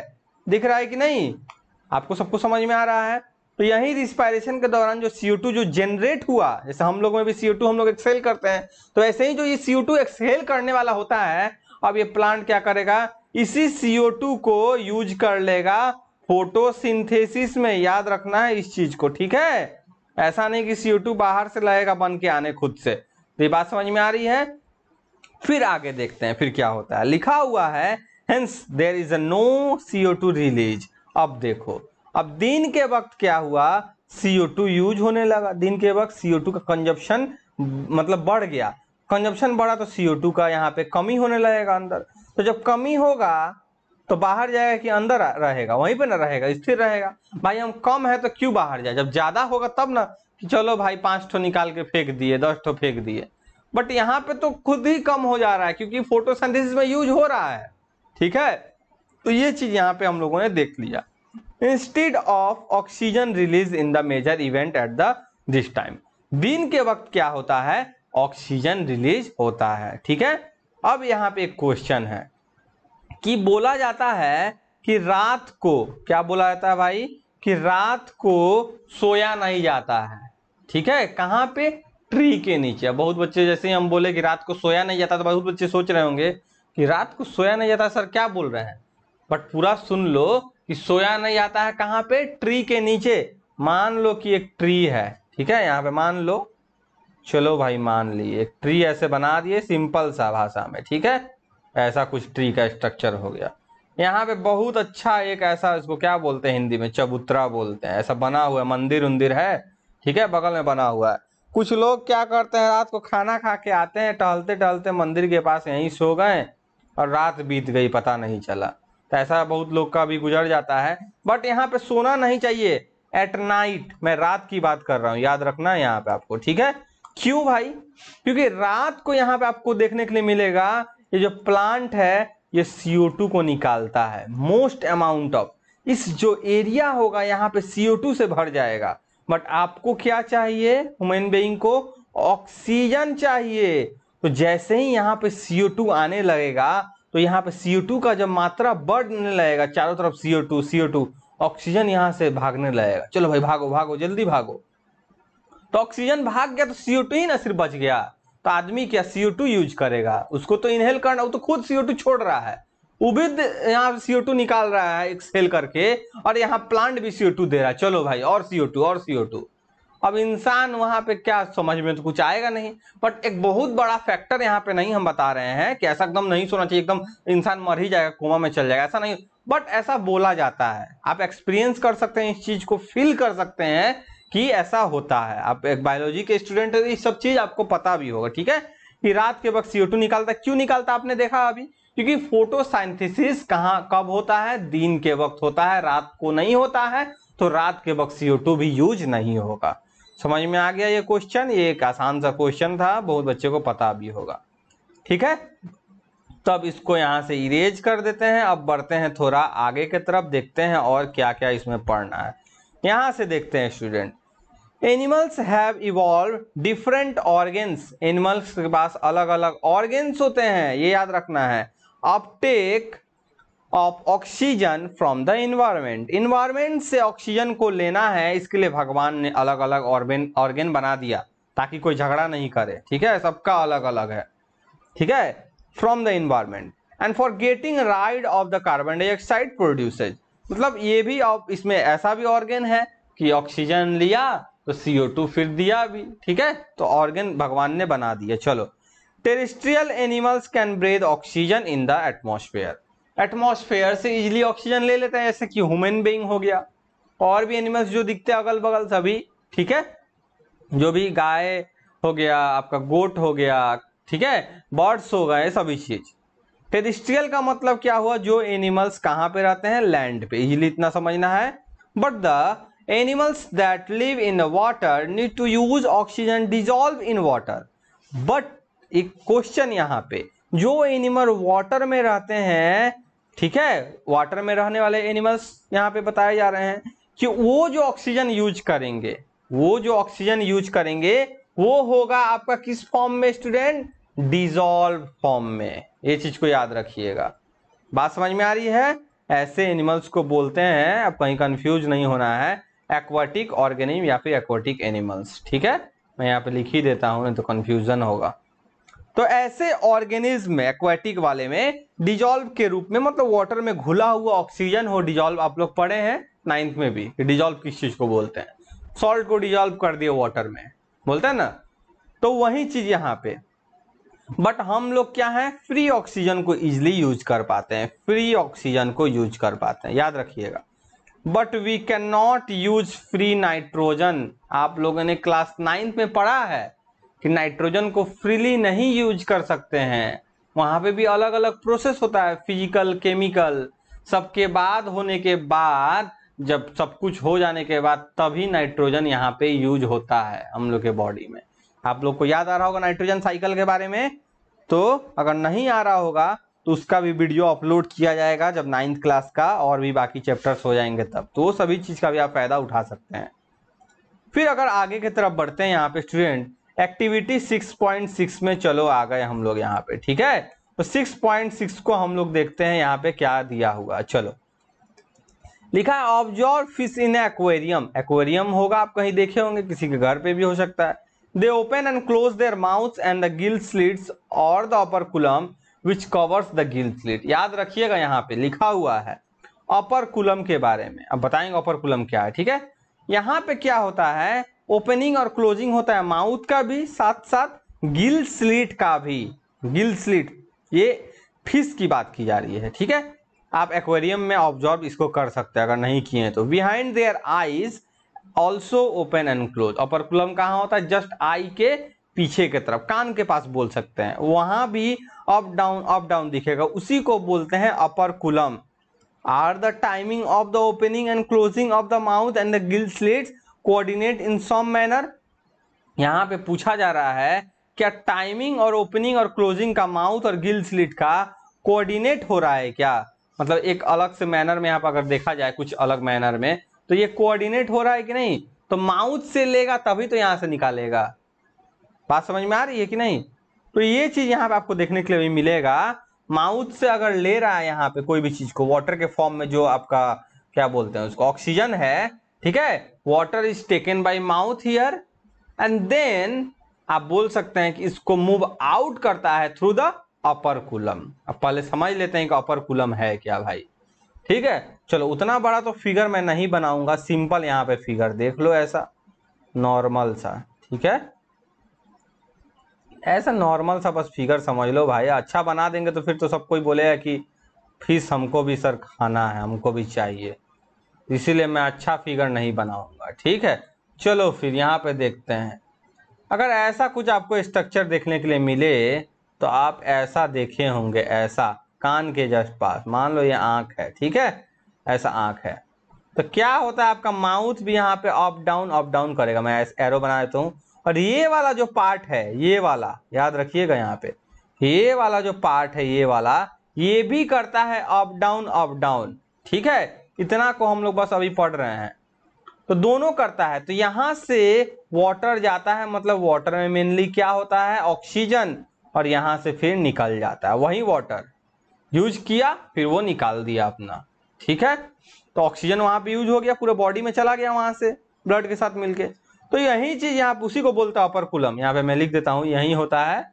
दिख रहा है कि नहीं आपको सबको समझ में आ रहा है तो यही रिस्पायरेशन के दौरान जो CO2 जो जनरेट हुआ जैसे हम लोग में भी CO2 हम लोग एक्सेल करते हैं तो ऐसे ही जो ये CO2 एक्सेल करने वाला होता है अब ये प्लांट क्या करेगा इसी CO2 को यूज कर लेगा फोटोसिंथेसिस में याद रखना है इस चीज को ठीक है ऐसा नहीं कि टू बाहर से लगेगा बन के आने खुद से तो ये बात समझ में आ रही है फिर आगे देखते हैं फिर क्या होता है लिखा हुआ है hence there is a no CO two release अब देखो अब दिन के वक्त क्या हुआ सीओ टू यूज होने लगा दिन के वक्त सीओ टू का कंजप्शन मतलब बढ़ गया कंजप्शन बढ़ा तो सीओ टू का यहाँ पे कमी होने लगेगा अंदर तो जब कमी होगा तो बाहर जाएगा कि अंदर रहेगा वहीं पे ना रहेगा स्थिर रहेगा भाई हम कम है तो क्यों बाहर जाए जब ज्यादा होगा तब ना कि चलो भाई पांच ठो निकाल के फेंक दिए दस ठो फेंक दिए बट यहाँ पे तो खुद ही कम हो जा रहा है क्योंकि फोटोसिंथेसिस में यूज हो रहा है ठीक है तो ये चीज यहाँ पे हम लोगों ने देख लिया instead of oxygen release in the major event at the this time दिन के वक्त क्या होता है ऑक्सीजन रिलीज होता है ठीक है अब यहाँ पे एक क्वेश्चन है कि बोला जाता है कि रात को क्या बोला जाता है भाई कि रात को सोया नहीं जाता है ठीक है कहाँ पे ट्री के नीचे बहुत बच्चे जैसे ही हम बोले कि रात को सोया नहीं जाता तो बहुत बच्चे सोच रहे होंगे कि रात को सोया नहीं जाता सर क्या बोल रहे हैं बट पूरा सुन लो कि सोया नहीं जाता है कहाँ पे ट्री के नीचे मान लो कि एक ट्री है ठीक है यहाँ पे मान लो चलो भाई मान लिए एक ट्री ऐसे बना दिए सिंपल सा भाषा में ठीक है ऐसा कुछ ट्री का स्ट्रक्चर हो गया यहाँ पे बहुत अच्छा एक ऐसा इसको क्या बोलते हैं हिंदी में चबूतरा बोलते हैं ऐसा बना हुआ है मंदिर उंदिर है ठीक है बगल में बना हुआ है कुछ लोग क्या करते हैं रात को खाना खा के आते हैं टहलते टहलते मंदिर के पास यहीं सो गए और रात बीत गई पता नहीं चला तो ऐसा बहुत लोग का भी गुजर जाता है बट यहाँ पे सोना नहीं चाहिए एट नाइट मैं रात की बात कर रहा हूँ याद रखना है यहाँ पे आपको ठीक है क्यों भाई क्योंकि रात को यहाँ पे आपको देखने के लिए मिलेगा ये जो प्लांट है ये CO2 को निकालता है मोस्ट अमाउंट ऑफ इस जो एरिया होगा यहाँ पे CO2 से भर जाएगा बट आपको क्या चाहिए ह्यूमन बीइंग को ऑक्सीजन चाहिए तो जैसे ही यहाँ पे CO2 आने लगेगा तो यहाँ पे CO2 का जब मात्रा बढ़ने लगेगा चारों तरफ CO2 CO2 ऑक्सीजन यहाँ से भागने लगेगा चलो भाई भागो भागो जल्दी भागो तो ऑक्सीजन भाग गया तो CO2 ही ना सिर्फ बच गया तो आदमी क्या CO2 यूज करेगा उसको तो इनहेल करना वो तो खुद CO2 छोड़ रहा है उबिद यहाँ CO2 निकाल रहा है एक्सहेल करके और यहाँ प्लांट भी CO2 दे रहा है चलो भाई और CO2 और CO2 अब इंसान वहां पे क्या समझ में तो कुछ आएगा नहीं बट एक बहुत बड़ा फैक्टर यहाँ पे नहीं हम बता रहे हैं कि ऐसा एकदम नहीं सोना चाहिए एकदम इंसान मर ही जाएगा कोमा में चल जाएगा ऐसा नहीं बट ऐसा बोला जाता है आप एक्सपीरियंस कर सकते हैं इस चीज को फील कर सकते हैं कि ऐसा होता है आप एक बायोलॉजी के स्टूडेंट है तो ये सब चीज आपको पता भी होगा ठीक है कि रात के वक्त सीओ निकालता क्यों निकालता आपने देखा अभी क्योंकि फोटोसाइंथेसिस कहाँ कब होता है दिन के वक्त होता है रात को नहीं होता है तो रात के वक्त सीओ भी यूज नहीं होगा समझ में आ गया ये क्वेश्चन ये एक आसान सा क्वेश्चन था बहुत बच्चे को पता भी होगा ठीक है तब इसको यहाँ से इरेज कर देते हैं अब बढ़ते हैं थोड़ा आगे की तरफ देखते हैं और क्या क्या इसमें पढ़ना है यहाँ से देखते हैं student animals have evolve different organs animals के पास अलग अलग ऑर्गेन्स होते हैं ये याद रखना है uptake of oxygen from the environment environment से ऑक्सीजन को लेना है इसके लिए भगवान ने अलग अलग ऑर्गेन ऑर्गेन बना दिया ताकि कोई झगड़ा नहीं करे ठीक है सबका अलग अलग है ठीक है from the environment and for getting rid of the carbon dioxide produces मतलब ये भी इसमें ऐसा भी ऑर्गेन है कि ऑक्सीजन लिया तो सीओ टू फिर दिया अभी ठीक है तो ऑर्गेन भगवान ने बना दिया चलो terrestrial animals can breathe oxygen in the atmosphere atmosphere से इजिली ऑक्सीजन ले लेते हैं जैसे कि ह्यूमन बींग हो गया और भी एनिमल्स जो दिखते हैं अगल बगल सभी ठीक है जो भी गाय हो गया आपका गोट हो गया ठीक है बर्ड्स हो गए सभी चीज टेरिस्ट्रियल का मतलब क्या हुआ जो एनिमल्स कहाँ पे रहते हैं लैंड पे इजिली इतना समझना है but the animals that live in the water need to use oxygen in in water but एक क्वेश्चन यहाँ पे जो एनिमल वाटर में रहते हैं ठीक है वाटर में रहने वाले एनिमल्स यहाँ पे बताए जा रहे हैं कि वो जो ऑक्सीजन यूज करेंगे वो जो ऑक्सीजन यूज करेंगे वो होगा आपका किस फॉर्म में स्टूडेंट डिजॉल्व फॉर्म में ये चीज को याद रखिएगा बात समझ में आ रही है ऐसे एनिमल्स को बोलते हैं अब कहीं कंफ्यूज नहीं होना है एक्वाटिक ऑर्गेनिम या फिर एक्वाटिक एनिमल्स ठीक है मैं यहाँ पे लिख ही देता हूँ नहीं तो कन्फ्यूजन होगा तो ऐसे ऑर्गेनिज्म में एक्वाटिक वाले में डिजॉल्व के रूप में मतलब वाटर में घुला हुआ ऑक्सीजन हो डिजॉल्व आप लोग पढ़े हैं नाइन्थ में भी डिजॉल्व किस चीज को बोलते हैं सॉल्ट को डिजॉल्व कर दिया वाटर में बोलते हैं ना तो वही चीज यहाँ पे बट हम लोग क्या है फ्री ऑक्सीजन को इजिली यूज कर पाते हैं फ्री ऑक्सीजन को यूज कर पाते हैं याद रखिएगा but we can not use free nitrogen आप लोगों ने क्लास नाइन्थ में पढ़ा है कि नाइट्रोजन को फ्रीली नहीं यूज कर सकते हैं वहाँ पे भी अलग अलग प्रोसेस होता है फिजिकल केमिकल सबके बाद होने के बाद जब सब कुछ हो जाने के बाद तभी नाइट्रोजन यहाँ पे यूज होता है हम लोग के बॉडी में आप लोग को याद आ रहा होगा नाइट्रोजन साइकिल के बारे में तो अगर नहीं आ रहा होगा तो उसका भी वीडियो अपलोड किया जाएगा जब नाइन्थ क्लास का और भी बाकी चैप्टर्स हो जाएंगे तब तो वो सभी चीज़ का भी आप फ़ायदा उठा सकते हैं फिर अगर आगे की तरफ बढ़ते हैं यहाँ पे स्टूडेंट एक्टिविटी 6.6 में चलो आ गए हम लोग यहाँ पे ठीक है तो 6.6 को हम लोग देखते हैं यहाँ पे क्या दिया हुआ चलो लिखा है observe fish in aquarium aquarium होगा आप कहीं देखे होंगे किसी के घर पे भी हो सकता है they open and close their mouth and the gills slits और the operculum which covers the gill slit याद रखिएगा यहाँ पे लिखा हुआ है अपर कुलम के बारे में अब बताएंगे अपर कुलम क्या है ठीक है यहाँ पे क्या होता है ओपनिंग और क्लोजिंग होता है माउथ का भी साथ साथ गिल स्लिट का भी गिल स्लिट ये फिश की बात की जा रही है ठीक है आप एक्वेरियम में ऑब्जॉर्व इसको कर सकते हैं अगर नहीं किए तो behind their eyes also open and close operculum कहाँ होता है जस्ट आई के पीछे के तरफ कान के पास बोल सकते हैं वहां भी अप डाउन अप डाउन दिखेगा उसी को बोलते हैं operculum are the timing of the opening and closing of the mouth and the gill slit coordinate in some manner यहाँ पे पूछा जा रहा है क्या टाइमिंग और ओपनिंग और क्लोजिंग का माउथ और गिल स्लिट का कोऑर्डिनेट हो रहा है क्या मतलब एक अलग से मैनर में यहाँ पर अगर देखा जाए कुछ अलग मैनर में तो ये कोऑर्डिनेट हो रहा है कि नहीं तो माउथ से लेगा तभी तो यहाँ से निकालेगा बात समझ में आ रही है कि नहीं तो ये चीज यहाँ पे आपको देखने के लिए भी मिलेगा माउथ से अगर ले रहा है यहाँ पे कोई भी चीज को वाटर के फॉर्म में जो आपका क्या बोलते हैं उसको ऑक्सीजन है ठीक है water is taken by mouth here and then आप बोल सकते हैं कि इसको मूव आउट करता है थ्रू द अपर कुलम अब पहले समझ लेते हैं कि अपर कुलम है क्या भाई ठीक है चलो उतना बड़ा तो फिगर मैं नहीं बनाऊंगा सिंपल यहाँ पे फिगर देख लो ऐसा नॉर्मल सा ठीक है ऐसा नॉर्मल सा बस फिगर समझ लो भाई अच्छा बना देंगे तो फिर तो सब कोई बोलेगा कि फीस हमको भी सर खाना है हमको भी चाहिए इसीलिए मैं अच्छा फिगर नहीं बनाऊंगा ठीक है चलो फिर यहाँ पे देखते हैं अगर ऐसा कुछ आपको स्ट्रक्चर देखने के लिए मिले तो आप ऐसा देखे होंगे ऐसा कान के जस्ट पास मान लो ये आँख है ठीक है ऐसा आँख है तो क्या होता है आपका माउथ भी यहाँ पे अप डाउन अप डाउन करेगा मैं एरो बना देता हूँ और ये वाला जो पार्ट है ये वाला याद रखिएगा यहाँ पे ये वाला जो पार्ट है ये वाला ये भी करता है अप डाउन अप डाउन ठीक है इतना को हम लोग बस अभी पढ़ रहे हैं तो दोनों करता है तो यहां से वाटर जाता है मतलब वाटर में मेनली क्या होता है ऑक्सीजन और यहां से फिर निकल जाता है वही वाटर यूज किया फिर वो निकाल दिया अपना ठीक है तो ऑक्सीजन वहां पे यूज हो गया पूरे बॉडी में चला गया वहां से ब्लड के साथ मिलके तो यही चीज यहाँ उसी को बोलता है अपरकुलम यहां पे मैं लिख देता हूं यही होता है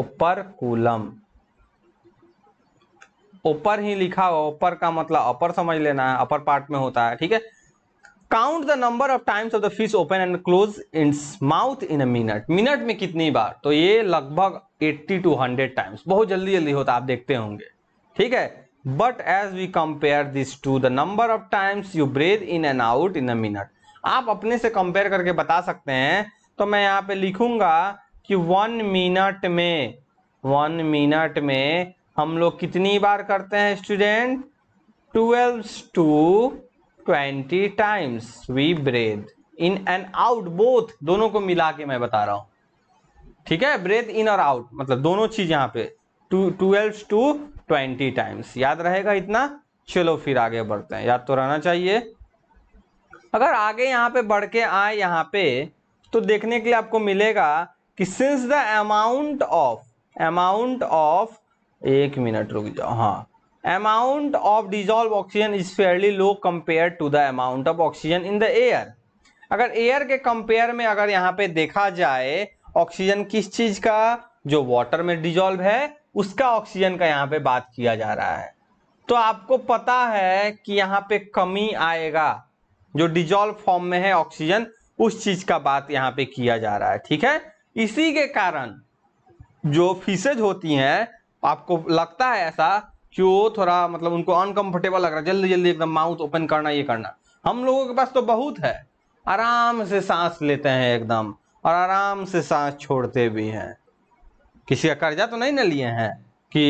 ओपरकुलम ओपर ही लिखा हुआ ओपर का मतलब अपर समझ लेना है अपर पार्ट में होता है ठीक है count the number of times of the fish open and close in mouth in a minute minute में कितनी बार तो ये लगभग 80 टू 100 टाइम्स बहुत जल्दी जल्दी होता आप देखते होंगे ठीक है but as we compare this to the number of times you breathe in and out in a minute आप अपने से कंपेयर करके बता सकते हैं तो मैं यहाँ पे लिखूंगा कि वन मिनट में वन मिनट में हम लोग कितनी बार करते हैं student twelve to twenty times we breathe in and out both दोनों को मिला के मैं बता रहा हूं ठीक है ब्रेथ इन और आउट मतलब दोनों चीज यहाँ पे ट्वेल्व टू ट्वेंटी टाइम्स याद रहेगा इतना चलो फिर आगे बढ़ते हैं याद तो रहना चाहिए अगर आगे यहाँ पे बढ़ के आए यहाँ पे तो देखने के लिए आपको मिलेगा कि since the amount of amount of एक मिनट रुक जाओ हाँ amount of dissolve oxygen is fairly low compare to the amount of oxygen in the air अगर एयर के कंपेयर में अगर यहाँ पे देखा जाए ऑक्सीजन किस चीज का जो वाटर में डिजॉल्व है उसका ऑक्सीजन का यहाँ पे बात किया जा रहा है तो आपको पता है कि यहाँ पे कमी आएगा जो डिजॉल्व फॉर्म में है ऑक्सीजन उस चीज का बात यहाँ पे किया जा रहा है ठीक है इसी के कारण जो फीसेज होती हैं आपको लगता है ऐसा कि वो थोड़ा मतलब उनको अनकंफर्टेबल लग रहा है जल्दी जल्दी एकदम माउथ ओपन करना ये करना हम लोगों के पास तो बहुत है आराम से सांस लेते हैं एकदम और आराम से सांस छोड़ते भी हैं किसी का कर्जा तो नहीं ना लिए हैं कि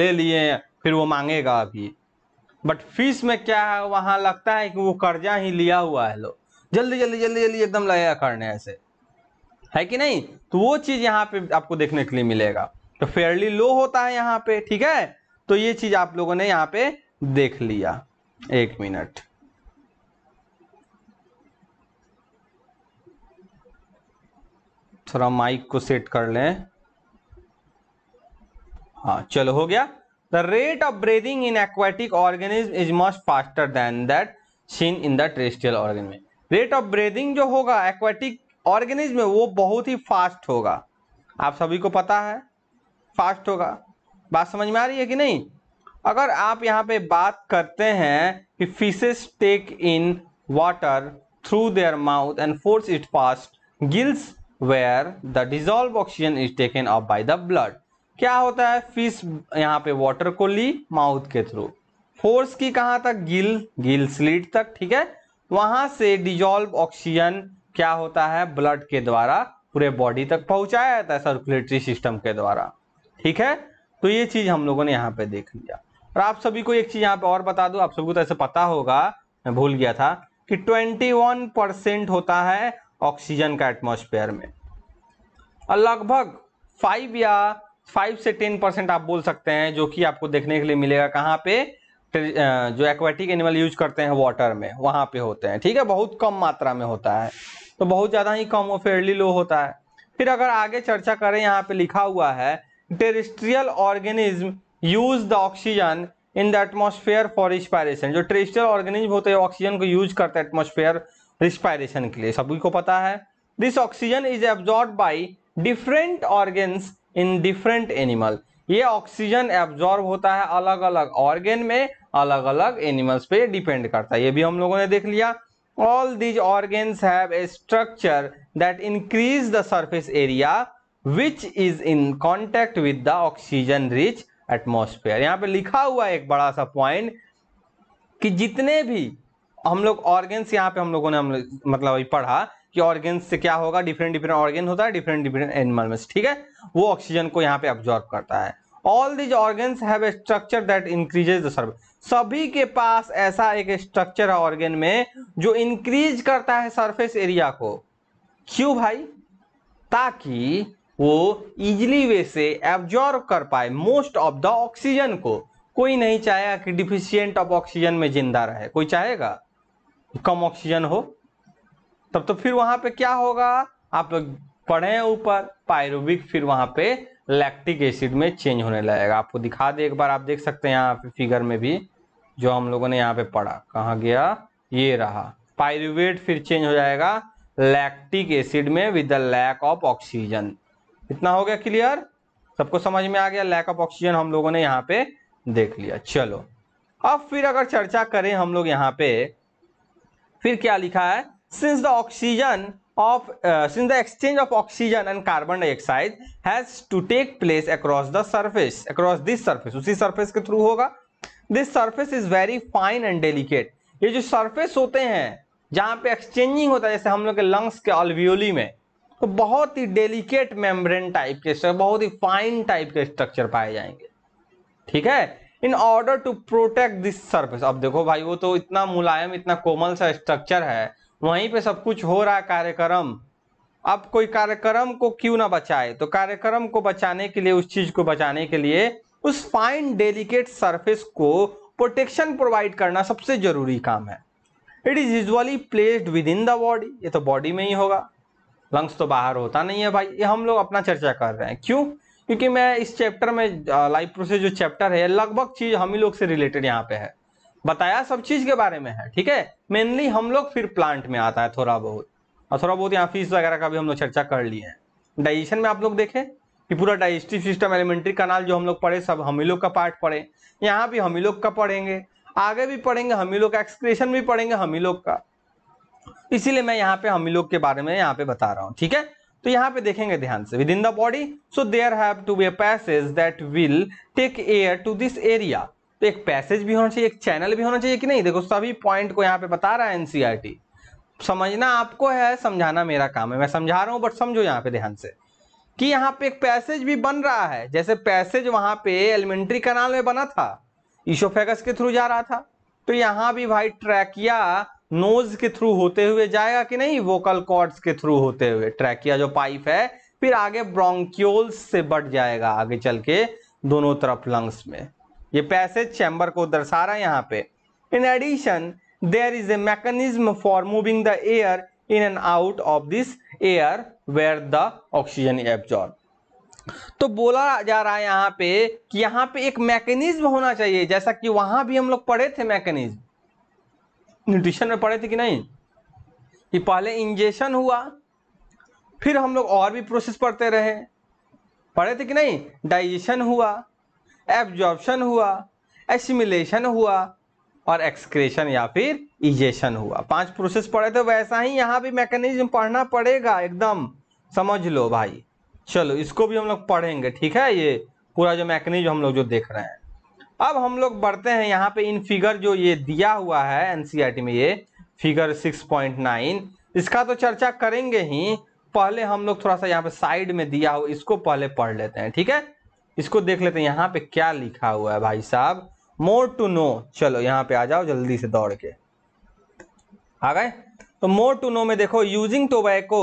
ले लिए फिर वो मांगेगा अभी बट फीस में क्या है वहां लगता है कि वो कर्जा ही लिया हुआ है लोग जल्दी जल्दी जल्दी जल्दी एकदम लगेगा करने ऐसे है कि नहीं तो वो चीज यहाँ पे आपको देखने के लिए मिलेगा तो फेयरली लो होता है यहाँ पे ठीक है तो ये चीज आप लोगों ने यहाँ पे देख लिया एक मिनट थोड़ा माइक को सेट कर लें हाँ चलो हो गया the rate of breathing in aquatic organism is much faster than that seen in the terrestrial organism rate of breathing जो होगा एक्वेटिक ऑर्गेनिज्म में वो बहुत ही फास्ट होगा आप सभी को पता है फास्ट होगा बात समझ में आ रही है कि नहीं अगर आप यहाँ पे बात करते हैं कि fishes take in water through their mouth and force it fast gills where the dissolve oxygen is taken off by the blood क्या होता है फिश यहाँ पे वाटर को ली माउथ के थ्रू फोर्स की कहाँ तक गिल गिल स्लीट तक ठीक है वहां से डिजॉल्व ऑक्सीजन क्या होता है ब्लड के द्वारा पूरे बॉडी तक पहुंचाया जाता है सर्कुलेटरी सिस्टम के द्वारा ठीक है तो ये चीज हम लोगों ने यहाँ पे देख लिया और आप सभी को एक चीज यहाँ पे और बता दो आप सबको तो ऐसे पता होगा मैं भूल गया था कि 21 परसेंट होता है ऑक्सीजन का एटमोस्फेयर में और लगभग फाइव या फाइव से टेन परसेंट आप बोल सकते हैं जो कि आपको देखने के लिए मिलेगा कहाँ पे जो एक्वेटिक एनिमल यूज करते हैं वाटर में वहाँ पे होते हैं ठीक है बहुत कम मात्रा में होता है तो बहुत ज़्यादा ही कम वो फेयरली लो होता है फिर अगर आगे चर्चा करें यहाँ पे लिखा हुआ है terrestrial organism use the oxygen in the atmosphere for respiration जो टेरिस्ट्रियल ऑर्गेनिज्म होते हैं ऑक्सीजन को यूज करते हैं एटमोसफेयर रिस्पायरेशन के लिए सभी को पता है this oxygen is absorb by different organs in different animal ये ऑक्सीजन एब्जॉर्ब होता है अलग अलग ऑर्गेन में अलग अलग एनिमल्स पे डिपेंड करता है ये भी हम लोगों ने देख लिया all these organs have a structure that increase the surface area which is in contact with the oxygen rich atmosphere यहाँ पे लिखा हुआ है एक बड़ा सा पॉइंट कि जितने भी हम लोग ऑर्गेन्स यहाँ पे हम लोगों ने हम मतलब पढ़ा कि ऑर्गेन से क्या होगा डिफरेंट डिफरेंट ऑर्गेन होता है डिफरेंट डिफरेंट एनिमल में ठीक है वो ऑक्सीजन को यहाँ पे ऑब्जॉर्व करता है all these organ have structure that increases the सभी के पास ऐसा एक स्ट्रक्चर है ऑर्गेन में जो इंक्रीज करता है सरफेस एरिया को क्यों भाई ताकि वो इजिली वे से एब्जॉर्व कर पाए मोस्ट ऑफ द ऑक्सीजन को कोई नहीं चाहेगा कि डिफिशियंट ऑफ ऑक्सीजन में जिंदा रहे कोई चाहेगा कम ऑक्सीजन हो तब तो फिर वहां पे क्या होगा आप पढ़े ऊपर पायरुविक फिर वहां पे लैक्टिक एसिड में चेंज होने लगेगा आपको दिखा दे एक बार आप देख सकते हैं यहाँ पे फिगर में भी जो हम लोगों ने यहाँ पे पढ़ा कहा गया ये रहा पायरुवेट फिर चेंज हो जाएगा लैक्टिक एसिड में with the lack of oxygen इतना हो गया क्लियर सबको समझ में आ गया लैक ऑफ ऑक्सीजन हम लोगों ने यहाँ पे देख लिया चलो अब फिर अगर चर्चा करें हम लोग यहाँ पे फिर क्या लिखा है since the oxygen of uh, since the exchange of oxygen and carbon dioxide has to take place across the surface across this surface उसी surface के through होगा this surface is very fine and delicate ये जो surface होते हैं जहाँ पे exchanging होता है जैसे हम लोग के lungs के alveoli में तो बहुत ही delicate membrane type के बहुत ही fine type के structure पाए जाएंगे ठीक है in order to protect this surface अब देखो भाई वो तो इतना मुलायम इतना कोमल सा स्ट्रक्चर है वहीं पे सब कुछ हो रहा कार्यक्रम अब कोई कार्यक्रम को क्यों ना बचाए तो कार्यक्रम को बचाने के लिए उस चीज को बचाने के लिए उस फाइन डेलिकेट सरफेस को प्रोटेक्शन प्रोवाइड करना सबसे जरूरी काम है it is usually placed within the body ये तो बॉडी में ही होगा लंग्स तो बाहर होता नहीं है भाई ये हम लोग अपना चर्चा कर रहे हैं क्यों क्योंकि मैं इस चैप्टर में लाइफ प्रोसेस जो चैप्टर है लगभग चीज हम ही लोग से रिलेटेड यहाँ पे है बताया सब चीज के बारे में है ठीक है मेनली हम लोग फिर प्लांट में आता है थोड़ा बहुत और थोड़ा बहुत यहाँ फीस वगैरह का भी हम लोग चर्चा कर लिए हैं डाइजेशन में आप लोग देखें कि पूरा डाइजेस्टिव सिस्टम एलिमेंट्री कनाल जो हम लोग पढ़े सब हम ही लोग का पार्ट पढ़े यहाँ भी हम ही लोग का पढ़ेंगे आगे भी पढ़ेंगे हम ही लोग का एक्सक्रेशन भी पढ़ेंगे हम ही लोग का इसीलिए मैं यहाँ पे हम ही लोग के बारे में यहाँ पे बता रहा हूँ ठीक है तो यहाँ पे देखेंगे ध्यान से within the body so there have to be a passage that will take air to this area तो एक पैसेज भी होना चाहिए एक चैनल भी होना चाहिए कि नहीं देखो सभी पॉइंट को यहाँ पे बता रहा है एनसीईआरटी e समझना आपको है समझाना मेरा काम है मैं समझा रहा हूँ बट समझो यहाँ पे ध्यान से कि यहाँ पे एक पैसेज भी बन रहा है जैसे पैसेज वहाँ पे एलिमेंट्री कनाल में बना था ईशोफेगस के थ्रू जा रहा था तो यहाँ भी भाई ट्रैकिया नोज के थ्रू होते हुए जाएगा कि नहीं वोकल कॉर्ड्स के थ्रू होते हुए ट्रैकिया जो पाइप है फिर आगे ब्रोंक्योल्स से बढ़ जाएगा आगे चल के दोनों तरफ लंग्स में ये पैसेज चैम्बर को दर्शा रहा है यहाँ पे in addition there is a mechanism for moving the air in and out of this air where the oxygen absorb तो बोला जा रहा है यहाँ पे कि यहाँ पे एक मैकेनिज्म होना चाहिए जैसा कि वहां भी हम लोग पढ़े थे मैकेनिज्म न्यूट्रिशन में पढ़े थे कि नहीं कि पहले इंजेशन हुआ फिर हम लोग और भी प्रोसेस पढ़ते रहे पढ़े थे कि नहीं डाइजेशन हुआ एब्जॉर्बन हुआ एसिमिलेशन हुआ और एक्सक्रेशन या फिर इजेशन हुआ पांच प्रोसेस पढ़े थे तो वैसा ही यहाँ भी मैकेनिज्म पढ़ना पड़ेगा एकदम समझ लो भाई चलो इसको भी हम लोग पढ़ेंगे ठीक है ये पूरा जो मैकेनिज्म हम लोग जो देख रहे हैं अब हम लोग बढ़ते हैं यहाँ पे इन फिगर जो ये दिया हुआ है एन e में ये फिगर 6.9 इसका तो चर्चा करेंगे ही पहले हम लोग थोड़ा सा यहाँ पे साइड में दिया हो इसको पहले पढ़ लेते हैं ठीक है इसको देख लेते हैं यहाँ पे क्या लिखा हुआ है भाई साहब मोर टू नो चलो यहाँ पे आ जाओ जल्दी से दौड़ के आ गए तो मोर टू नो में देखो यूजिंग टोबैको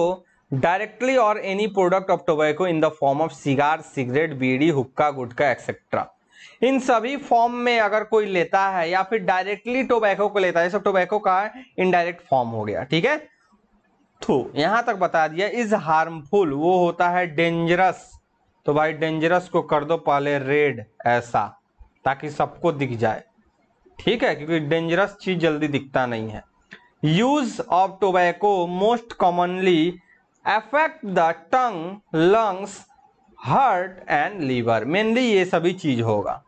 डायरेक्टली और any product of tobacco in the form of cigar cigarette bidi hookah gutka etcetera इन सभी फॉर्म में अगर कोई लेता है या फिर डायरेक्टली टोबैको को लेता है सब टोबैको का इनडायरेक्ट फॉर्म हो गया ठीक है तो यहां तक बता दिया इज हार्मफुल वो होता है डेंजरस तो भाई डेंजरस को कर दो पहले रेड ऐसा ताकि सबको दिख जाए ठीक है क्योंकि डेंजरस चीज जल्दी दिखता नहीं है use of tobacco most commonly affect the tongue lungs heart and liver mainly ये सभी चीज होगा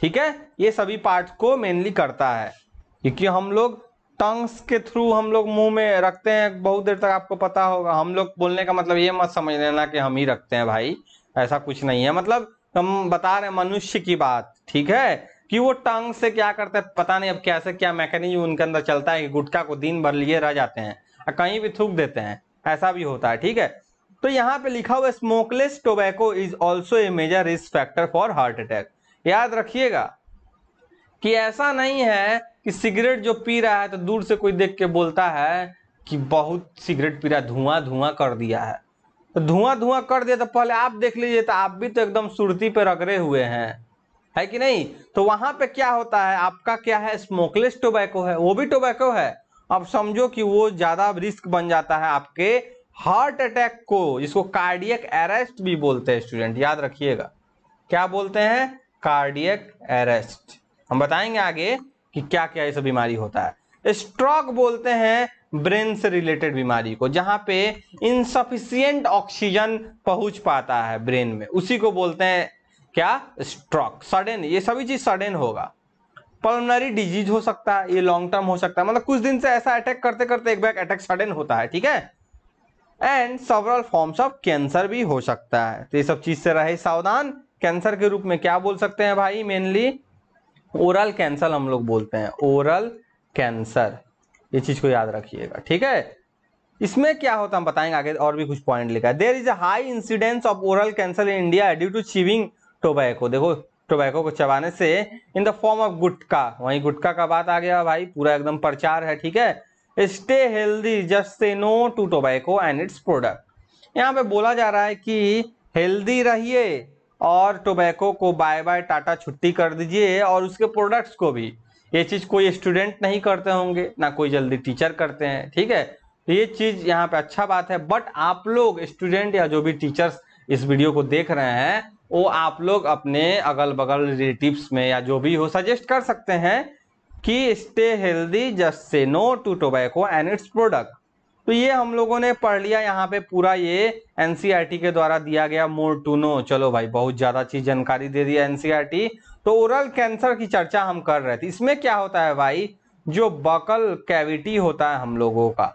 ठीक है ये सभी पार्ट को मेनली करता है क्योंकि हम लोग टंग्स के थ्रू हम लोग मुंह में रखते हैं बहुत देर तक आपको पता होगा हम लोग बोलने का मतलब ये मत समझ लेना कि हम ही रखते हैं भाई ऐसा कुछ नहीं है मतलब हम बता रहे मनुष्य की बात ठीक है कि वो टंग से क्या करते हैं पता नहीं अब कैसे क्या मैकेनिज्म उनके अंदर चलता है कि गुटखा को दिन भर लिए रह जाते हैं और कहीं भी थूक देते हैं ऐसा भी होता है ठीक है तो यहाँ पे लिखा हुआ smokeless tobacco is also a major risk factor for heart attack याद रखिएगा कि ऐसा नहीं है कि सिगरेट जो पी रहा है तो दूर से कोई देख के बोलता है कि बहुत सिगरेट पी रहा धुआं धुआं कर दिया है तो धुआं धुआं कर दिया तो पहले आप देख लीजिए तो आप भी तो एकदम सुर्ती पे रगड़े हुए हैं है कि नहीं तो वहां पे क्या होता है आपका क्या है स्मोकलेस टोबैको है वो भी टोबैको है अब समझो कि वो ज्यादा रिस्क बन जाता है आपके हार्ट अटैक को जिसको कार्डियक अरेस्ट भी बोलते हैं स्टूडेंट याद रखिएगा क्या बोलते हैं कार्डियक अरेस्ट हम बताएंगे आगे कि क्या क्या ऐसा बीमारी होता है स्ट्रोक बोलते हैं ब्रेन से रिलेटेड बीमारी को जहां पे इनसफिशियंट ऑक्सीजन पहुंच पाता है ब्रेन में उसी को बोलते हैं क्या स्ट्रोक सडन ये सभी चीज सडन होगा पलमनरी डिजीज हो सकता है ये लॉन्ग टर्म हो सकता है मतलब कुछ दिन से ऐसा अटैक करते करते एक बार अटैक सडन होता है ठीक है and several forms of cancer भी हो सकता है तो ये सब चीज से रहे सावधान कैंसर के रूप में क्या बोल सकते हैं भाई मेनली ओरल कैंसर हम लोग बोलते हैं ओरल कैंसर ये चीज को याद रखिएगा ठीक है इसमें क्या होता हम बताएंगे आगे और भी कुछ पॉइंट लिखा है there is high incidence of oral cancer in India due to chewing tobacco देखो टोबैको को चबाने से in the form of gutka वही गुटका का बात आ गया भाई पूरा एकदम प्रचार है ठीक है stay healthy just say no to tobacco and its product यहाँ पे बोला जा रहा है कि हेल्दी रहिए और टोबैको को बाय बाय टाटा छुट्टी कर दीजिए और उसके प्रोडक्ट्स को भी ये चीज़ कोई स्टूडेंट नहीं करते होंगे ना कोई जल्दी टीचर करते हैं ठीक है तो ये चीज़ यहाँ पे अच्छा बात है बट आप लोग स्टूडेंट या जो भी टीचर्स इस वीडियो को देख रहे हैं वो आप लोग अपने अगल बगल रिलेटिव में या जो भी हो सजेस्ट कर सकते हैं कि stay healthy just say no to tobacco and its product तो ये हम लोगों ने पढ़ लिया यहाँ पे पूरा ये एनसीआरटी e के द्वारा दिया गया मोर टू नो चलो भाई बहुत ज़्यादा चीज़ जानकारी दे दी एनसीआरटी तो ओरल कैंसर की चर्चा हम कर रहे थे इसमें क्या होता है भाई जो बकल कैविटी होता है हम लोगों का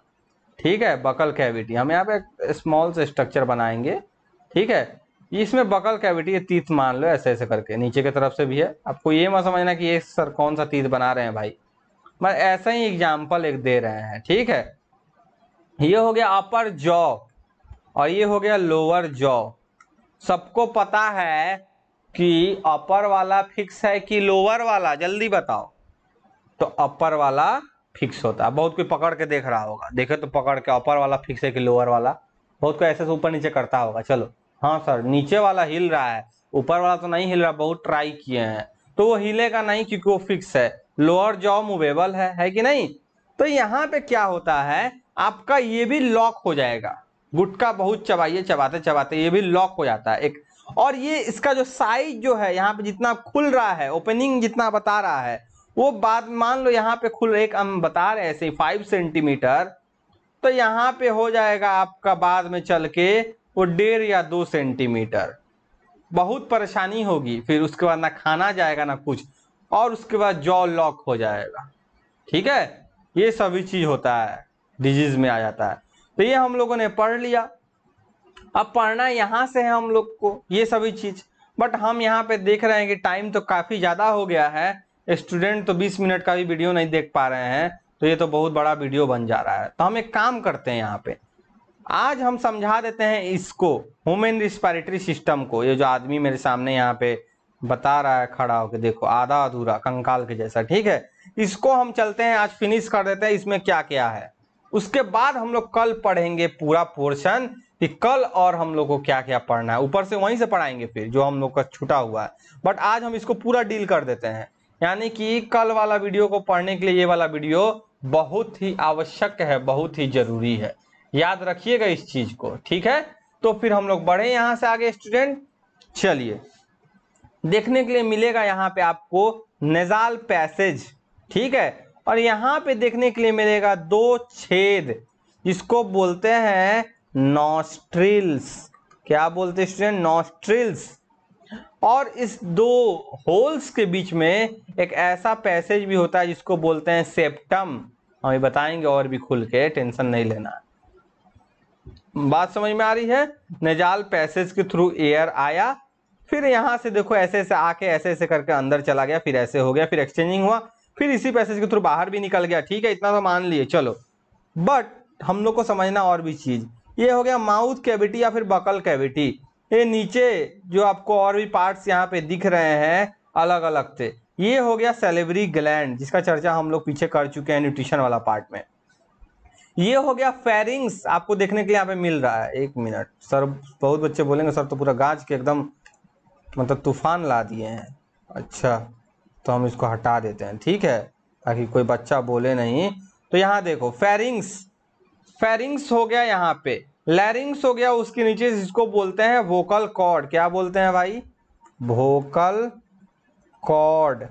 ठीक है बकल कैविटी हम यहाँ पे स्मॉल से स्ट्रक्चर बनाएंगे ठीक है इसमें बकल कैविटी तीत मान लो ऐसे ऐसे करके नीचे की तरफ से भी है आपको ये मत समझना कि ये सर कौन सा तीत बना रहे हैं भाई मैं ऐसा ही एग्जाम्पल एक दे रहे हैं ठीक है ये हो गया अपर जॉ और ये हो गया लोअर जॉ सबको पता है कि अपर वाला फिक्स है कि लोअर वाला जल्दी बताओ तो अपर वाला फिक्स होता है बहुत कोई पकड़ के देख रहा होगा देखे तो पकड़ के अपर वाला फिक्स है कि लोअर वाला बहुत कोई ऐसे से ऊपर नीचे करता होगा चलो हाँ सर नीचे वाला हिल रहा है ऊपर वाला तो नहीं हिल रहा बहुत ट्राई किए हैं तो वो हिलेगा नहीं क्योंकि वो फिक्स है लोअर जॉ मूवेबल है है कि नहीं तो यहाँ पे क्या होता है आपका ये भी लॉक हो जाएगा गुटका बहुत चबाइए चबाते चबाते ये भी लॉक हो जाता है एक और ये इसका जो साइज जो है यहाँ पे जितना खुल रहा है ओपनिंग जितना बता रहा है वो बात मान लो यहाँ पे खुल एक हम बता रहे ऐसे फाइव सेंटीमीटर तो यहाँ पे हो जाएगा आपका बाद में चल के वो डेढ़ या दो सेंटीमीटर बहुत परेशानी होगी फिर उसके बाद ना खाना जाएगा ना कुछ और उसके बाद जॉ लॉक हो जाएगा ठीक है ये सभी चीज़ होता है डिजीज में आ जाता है तो ये हम लोगों ने पढ़ लिया अब पढ़ना यहाँ से है हम लोग को ये सभी चीज़ बट हम यहाँ पे देख रहे हैं कि टाइम तो काफ़ी ज़्यादा हो गया है स्टूडेंट तो 20 मिनट का भी वीडियो नहीं देख पा रहे हैं तो ये तो बहुत बड़ा वीडियो बन जा रहा है तो हम एक काम करते हैं यहाँ पे आज हम समझा देते हैं इसको ह्यूमन रिस्पायरेटरी सिस्टम को ये जो आदमी मेरे सामने यहाँ पे बता रहा है खड़ा होकर देखो आधा अधूरा कंकाल के जैसा ठीक है इसको हम चलते हैं आज फिनिश कर देते हैं इसमें क्या क्या है उसके बाद हम लोग कल पढ़ेंगे पूरा पोर्शन कि कल और हम लोग को क्या क्या पढ़ना है ऊपर से वहीं से पढ़ाएंगे फिर जो हम लोग का छुटा हुआ है बट आज हम इसको पूरा डील कर देते हैं यानी कि कल वाला वीडियो को पढ़ने के लिए ये वाला वीडियो बहुत ही आवश्यक है बहुत ही जरूरी है याद रखिएगा इस चीज को ठीक है तो फिर हम लोग बढ़े यहां से आगे स्टूडेंट चलिए देखने के लिए मिलेगा यहाँ पे आपको नेजाल पैसेज ठीक है और यहाँ पे देखने के लिए मिलेगा दो छेद इसको बोलते हैं नॉस्ट्रिल्स क्या बोलते स्टूडेंट नॉस्ट्रिल्स और इस दो होल्स के बीच में एक ऐसा पैसेज भी होता है जिसको बोलते हैं सेप्टम हम ये बताएंगे और भी खुल के टेंशन नहीं लेना बात समझ में आ रही है नजाल पैसेज के थ्रू एयर आया फिर यहां से देखो ऐसे ऐसे आके ऐसे ऐसे करके अंदर चला गया फिर ऐसे हो गया फिर एक्सचेंजिंग हुआ फिर इसी पैसेज के थ्रू बाहर भी निकल गया ठीक है इतना तो मान लिए चलो बट हम लोग को समझना और भी चीज़ ये हो गया माउथ कैविटी या फिर बकल कैविटी ये नीचे जो आपको और भी पार्ट्स यहाँ पे दिख रहे हैं अलग अलग थे ये हो गया सेलेबरी ग्लैंड जिसका चर्चा हम लोग पीछे कर चुके हैं न्यूट्रिशन वाला पार्ट में ये हो गया फेरिंग्स आपको देखने के लिए यहाँ पे मिल रहा है एक मिनट सर बहुत बच्चे बोलेंगे सर तो पूरा गाज के एकदम मतलब तूफान ला दिए हैं अच्छा तो हम इसको हटा देते हैं ठीक है ताकि कोई बच्चा बोले नहीं तो यहाँ देखो फेरिंग्स फेरिंग्स हो गया यहाँ पे लैरिंग्स हो गया उसके नीचे जिसको बोलते हैं वोकल कॉर्ड क्या बोलते हैं भाई वोकल कॉर्ड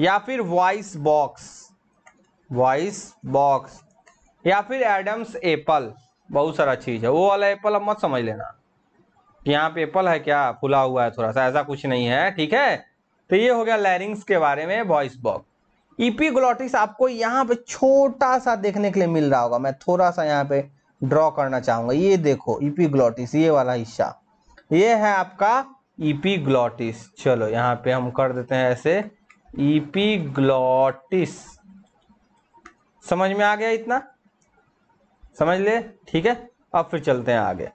या फिर वॉइस बॉक्स वॉइस बॉक्स या फिर एडम्स एप्पल बहुत सारा चीज है वो वाला एप्पल अब मत समझ लेना यहाँ पे एप्पल है क्या फुला हुआ है थोड़ा सा ऐसा कुछ नहीं है ठीक है तो ये हो गया लैरिंग्स के बारे में वॉइस बॉक्स ईपीग्लोटिस e आपको यहाँ पे छोटा सा देखने के लिए मिल रहा होगा मैं थोड़ा सा यहाँ पे ड्रॉ करना चाहूंगा ये देखो ईपीग्लोटिस e ये वाला हिस्सा ये है आपका इपीग्लॉटिस e चलो यहाँ पे हम कर देते हैं ऐसे ईपीग्लोटिस समझ में आ गया इतना समझ ले ठीक है अब फिर चलते हैं आगे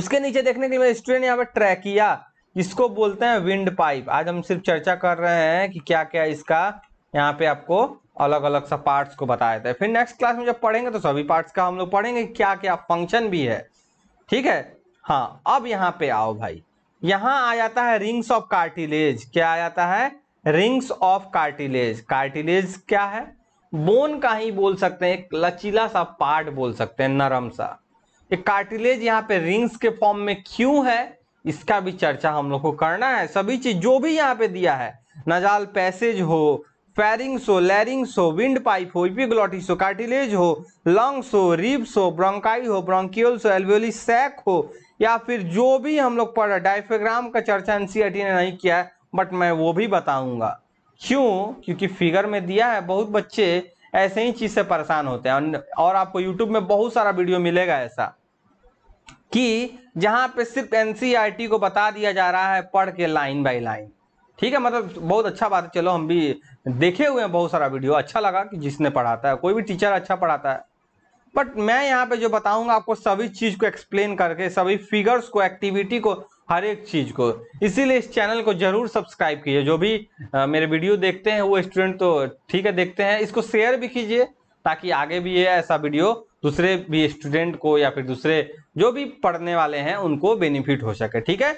उसके नीचे देखने के लिए स्टूडेंट यहाँ पे ट्रैकिया इसको बोलते हैं विंड पाइप आज हम सिर्फ चर्चा कर रहे हैं कि क्या क्या इसका यहाँ पे आपको अलग अलग सा पार्ट्स को बताया था फिर नेक्स्ट क्लास में जब पढ़ेंगे तो सभी पार्ट्स का हम लोग पढ़ेंगे क्या क्या फंक्शन भी है ठीक है हाँ अब यहाँ पे आओ भाई यहाँ आ जाता है रिंग्स ऑफ कार्टिलेज क्या आ जाता है रिंग्स ऑफ कार्टिलेज कार्टिलेज क्या है बोन का ही बोल सकते हैं एक लचीला सा पार्ट बोल सकते हैं नरम सा एक कार्टिलेज यहाँ पे रिंग्स के फॉर्म में क्यों है इसका भी चर्चा हम लोग को करना है सभी चीज जो भी यहाँ पे दिया है नजाल पैसेज हो फेरिंग्स हो लैरिंग्स हो विंड पाइप हो इपिग्लॉटिस हो कार्टिलेज हो लंग्स हो रिब्स हो ब्रोंकाई हो ब्रोंकियोल्स हो एल्वियोली सैक हो या फिर जो भी हम लोग पढ़ डायफेग्राम का चर्चा एनसीईआरटी ने नहीं किया है बट मैं वो भी बताऊंगा क्यों क्योंकि फिगर में दिया है बहुत बच्चे ऐसे ही चीज से परेशान होते हैं और आपको यूट्यूब में बहुत सारा वीडियो मिलेगा ऐसा कि जहां पे सिर्फ एनसीईआरटी को बता दिया जा रहा है पढ़ के लाइन बाय लाइन ठीक है मतलब बहुत अच्छा बात है चलो हम भी देखे हुए हैं बहुत सारा वीडियो अच्छा लगा कि जिसने पढ़ाता है कोई भी टीचर अच्छा पढ़ाता है बट मैं यहाँ पे जो बताऊंगा आपको सभी चीज़ को एक्सप्लेन करके सभी फिगर्स को एक्टिविटी को हर एक चीज़ को इसीलिए इस चैनल को जरूर सब्सक्राइब कीजिए जो भी आ, मेरे वीडियो देखते हैं वो स्टूडेंट तो ठीक है देखते हैं इसको शेयर भी कीजिए ताकि आगे भी ये ऐसा वीडियो दूसरे भी स्टूडेंट को या फिर दूसरे जो भी पढ़ने वाले हैं उनको बेनिफिट हो सके ठीक है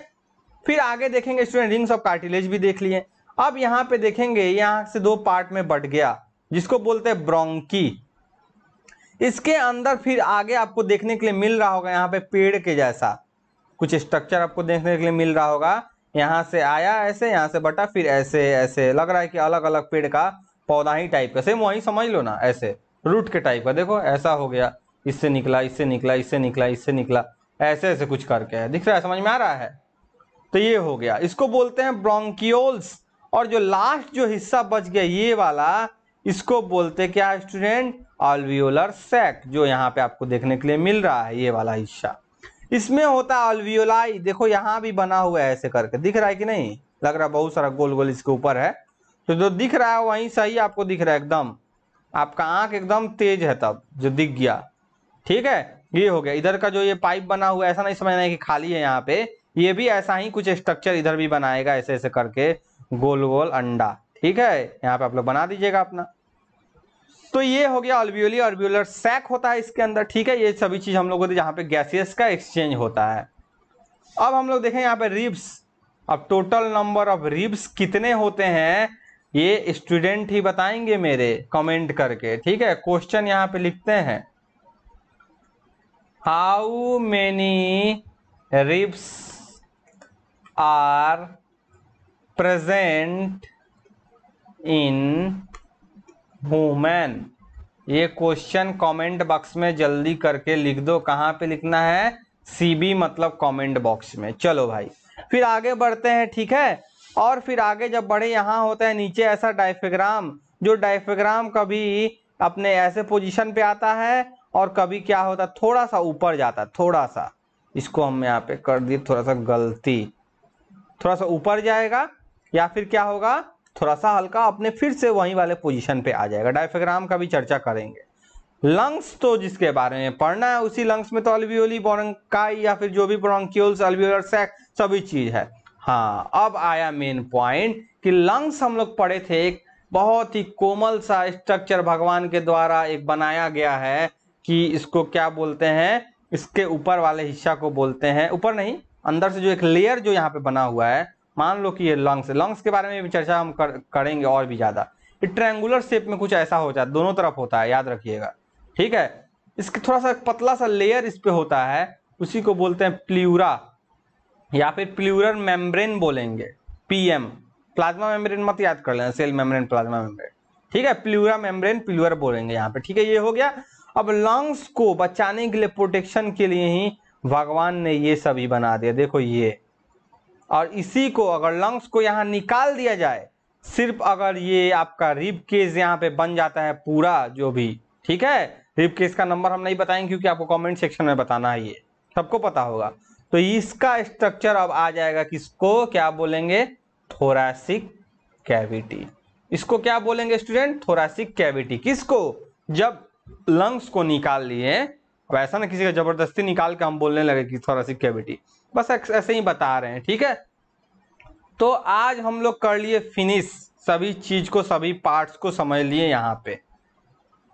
फिर आगे देखेंगे स्टूडेंट रिंग्स ऑफ कार्टिलेज भी देख लिए अब यहाँ पे देखेंगे यहाँ से दो पार्ट में बट गया जिसको बोलते हैं ब्रोंकी इसके अंदर फिर आगे आपको देखने के लिए मिल रहा होगा यहाँ पे पेड़ के जैसा कुछ स्ट्रक्चर आपको देखने के लिए मिल रहा होगा यहां से आया ऐसे यहाँ से बटा फिर ऐसे ऐसे लग रहा है कि अलग अलग पेड़ का पौधा ही टाइप का सेम वही समझ लो ना ऐसे रूट के टाइप का देखो ऐसा हो गया इससे निकला इससे निकला इससे निकला इससे निकला ऐसे ऐसे कुछ करके है दिख रहा है समझ में आ रहा है तो ये हो गया इसको बोलते हैं ब्रोंकियोल्स और जो लास्ट जो हिस्सा बच गया ये वाला इसको बोलते क्या स्टूडेंट ऑलवियोलर सैक जो यहाँ पे आपको देखने के लिए मिल रहा है ये वाला हिस्सा इसमें होता है ऑलवियोलाई देखो यहाँ भी बना हुआ है ऐसे करके दिख रहा है कि नहीं लग रहा बहुत सारा गोल गोल इसके ऊपर है तो जो दिख रहा है वहीं सही आपको दिख रहा है एकदम आपका आंख एकदम तेज है तब जो दिख गया ठीक है ये हो गया इधर का जो ये पाइप बना हुआ ऐसा नहीं समझना है कि खाली है यहाँ पे ये भी ऐसा ही कुछ स्ट्रक्चर इधर भी बनाएगा ऐसे ऐसे करके गोल गोल अंडा ठीक है यहाँ पे आप लोग बना दीजिएगा अपना तो ये हो गया अल्वियोली अल्वियोलर सैक होता है इसके अंदर ठीक है ये सभी चीज हम लोग को जहाँ पे गैसियस का एक्सचेंज होता है अब हम लोग देखें यहाँ पे रिब्स अब टोटल नंबर ऑफ रिब्स कितने होते हैं ये स्टूडेंट ही बताएंगे मेरे कमेंट करके ठीक है क्वेश्चन यहाँ पे लिखते हैं how many ribs are present in human ये क्वेश्चन कमेंट बॉक्स में जल्दी करके लिख दो कहाँ पे लिखना है सीबी मतलब कमेंट बॉक्स में चलो भाई फिर आगे बढ़ते हैं ठीक है और फिर आगे जब बढ़े यहाँ होता है नीचे ऐसा डायफेग्राम जो डायफेग्राम कभी अपने ऐसे पोजीशन पे आता है और कभी क्या होता है थोड़ा सा ऊपर जाता है थोड़ा सा इसको हम यहाँ पे कर दिए थोड़ा सा गलती थोड़ा सा ऊपर जाएगा या फिर क्या होगा थोड़ा सा हल्का अपने फिर से वहीं वाले पोजीशन पे आ जाएगा डायफ्राम का भी चर्चा करेंगे लंग्स तो जिसके बारे में पढ़ना है उसी लंग्स में तो अल्वियोली बोरंकाई या फिर जो भी ब्रोंक्यूल्स अल्वियोलर सैक सभी चीज है हाँ अब आया मेन पॉइंट कि लंग्स हम लोग पढ़े थे एक बहुत ही कोमल सा स्ट्रक्चर भगवान के द्वारा एक बनाया गया है कि इसको क्या बोलते हैं इसके ऊपर वाले हिस्सा को बोलते हैं ऊपर नहीं अंदर से जो एक लेयर जो यहाँ पे बना हुआ है मान लो कि ये लंग्स लंग्स के बारे में भी चर्चा हम कर, करेंगे और भी ज़्यादा ये ट्रैंगुलर शेप में कुछ ऐसा हो जाता है दोनों तरफ होता है याद रखिएगा ठीक है इसके थोड़ा सा पतला सा लेयर इस पर होता है उसी को बोलते हैं प्ल्यूरा या फिर प्ल्यूरल मेम्ब्रेन बोलेंगे पीएम प्लाज्मा मेम्ब्रेन मत याद कर लेना सेल मेम्ब्रेन प्लाज्मा मेम्ब्रेन ठीक है प्ल्यूरा मेम्ब्रेन प्ल्यूर बोलेंगे यहाँ पे ठीक है ये हो गया अब लंग्स को बचाने के लिए प्रोटेक्शन के लिए ही भगवान ने ये सभी बना दिया देखो ये और इसी को अगर लंग्स को यहाँ निकाल दिया जाए सिर्फ अगर ये आपका रिब केस यहाँ पे बन जाता है पूरा जो भी ठीक है रिब केस का नंबर हम नहीं बताएंगे क्योंकि आपको कमेंट सेक्शन में बताना है ये सबको पता होगा तो इसका स्ट्रक्चर अब आ जाएगा किसको क्या बोलेंगे थोरासिक कैविटी इसको क्या बोलेंगे स्टूडेंट थोरासिक कैविटी किसको जब लंग्स को निकाल लिए वैसा ऐसा ना किसी का जबरदस्ती निकाल के हम बोलने लगे कि थोरासिक कैविटी बस ऐसे ही बता रहे हैं ठीक है तो आज हम लोग कर लिए फिनिश सभी चीज को सभी पार्ट्स को समझ लिए यहाँ पे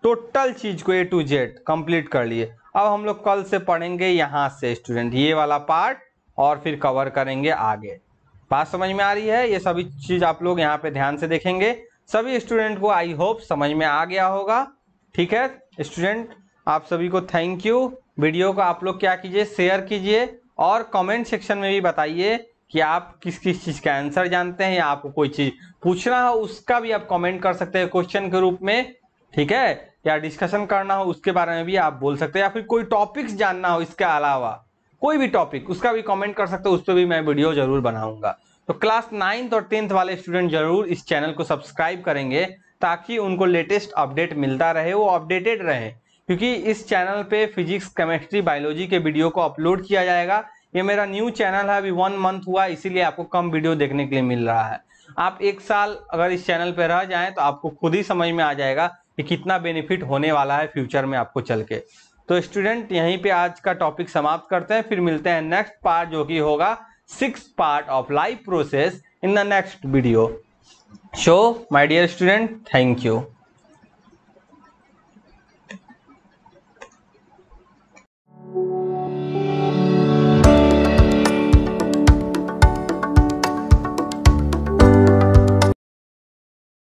टोटल चीज को ए टू जेड कंप्लीट कर लिए अब हम लोग कल से पढ़ेंगे यहाँ से स्टूडेंट ये वाला पार्ट और फिर कवर करेंगे आगे बात समझ में आ रही है ये सभी चीज आप लोग यहाँ पे ध्यान से देखेंगे सभी स्टूडेंट को आई होप समझ में आ गया होगा ठीक है स्टूडेंट आप सभी को थैंक यू वीडियो को आप लोग क्या कीजिए शेयर कीजिए और कमेंट सेक्शन में भी बताइए कि आप किस किस चीज़ का आंसर जानते हैं या आपको कोई चीज़ पूछना हो उसका भी आप कमेंट कर सकते हैं क्वेश्चन के रूप में ठीक है या डिस्कशन करना हो उसके बारे में भी आप बोल सकते हैं या फिर कोई टॉपिक्स जानना हो इसके अलावा कोई भी टॉपिक उसका भी कमेंट कर सकते हो उस पर भी मैं वीडियो जरूर बनाऊंगा तो क्लास नाइन्थ और टेंथ वाले स्टूडेंट जरूर इस चैनल को सब्सक्राइब करेंगे ताकि उनको लेटेस्ट अपडेट मिलता रहे वो अपडेटेड रहें क्योंकि इस चैनल पे फिजिक्स केमिस्ट्री बायोलॉजी के वीडियो को अपलोड किया जाएगा ये मेरा न्यू चैनल है अभी वन मंथ हुआ इसीलिए आपको कम वीडियो देखने के लिए मिल रहा है आप एक साल अगर इस चैनल पर रह जाएं तो आपको खुद ही समझ में आ जाएगा कि कितना बेनिफिट होने वाला है फ्यूचर में आपको चल के तो स्टूडेंट यहीं पर आज का टॉपिक समाप्त करते हैं फिर मिलते हैं नेक्स्ट पार्ट जो कि होगा six part of life process in the next video so my dear student thank you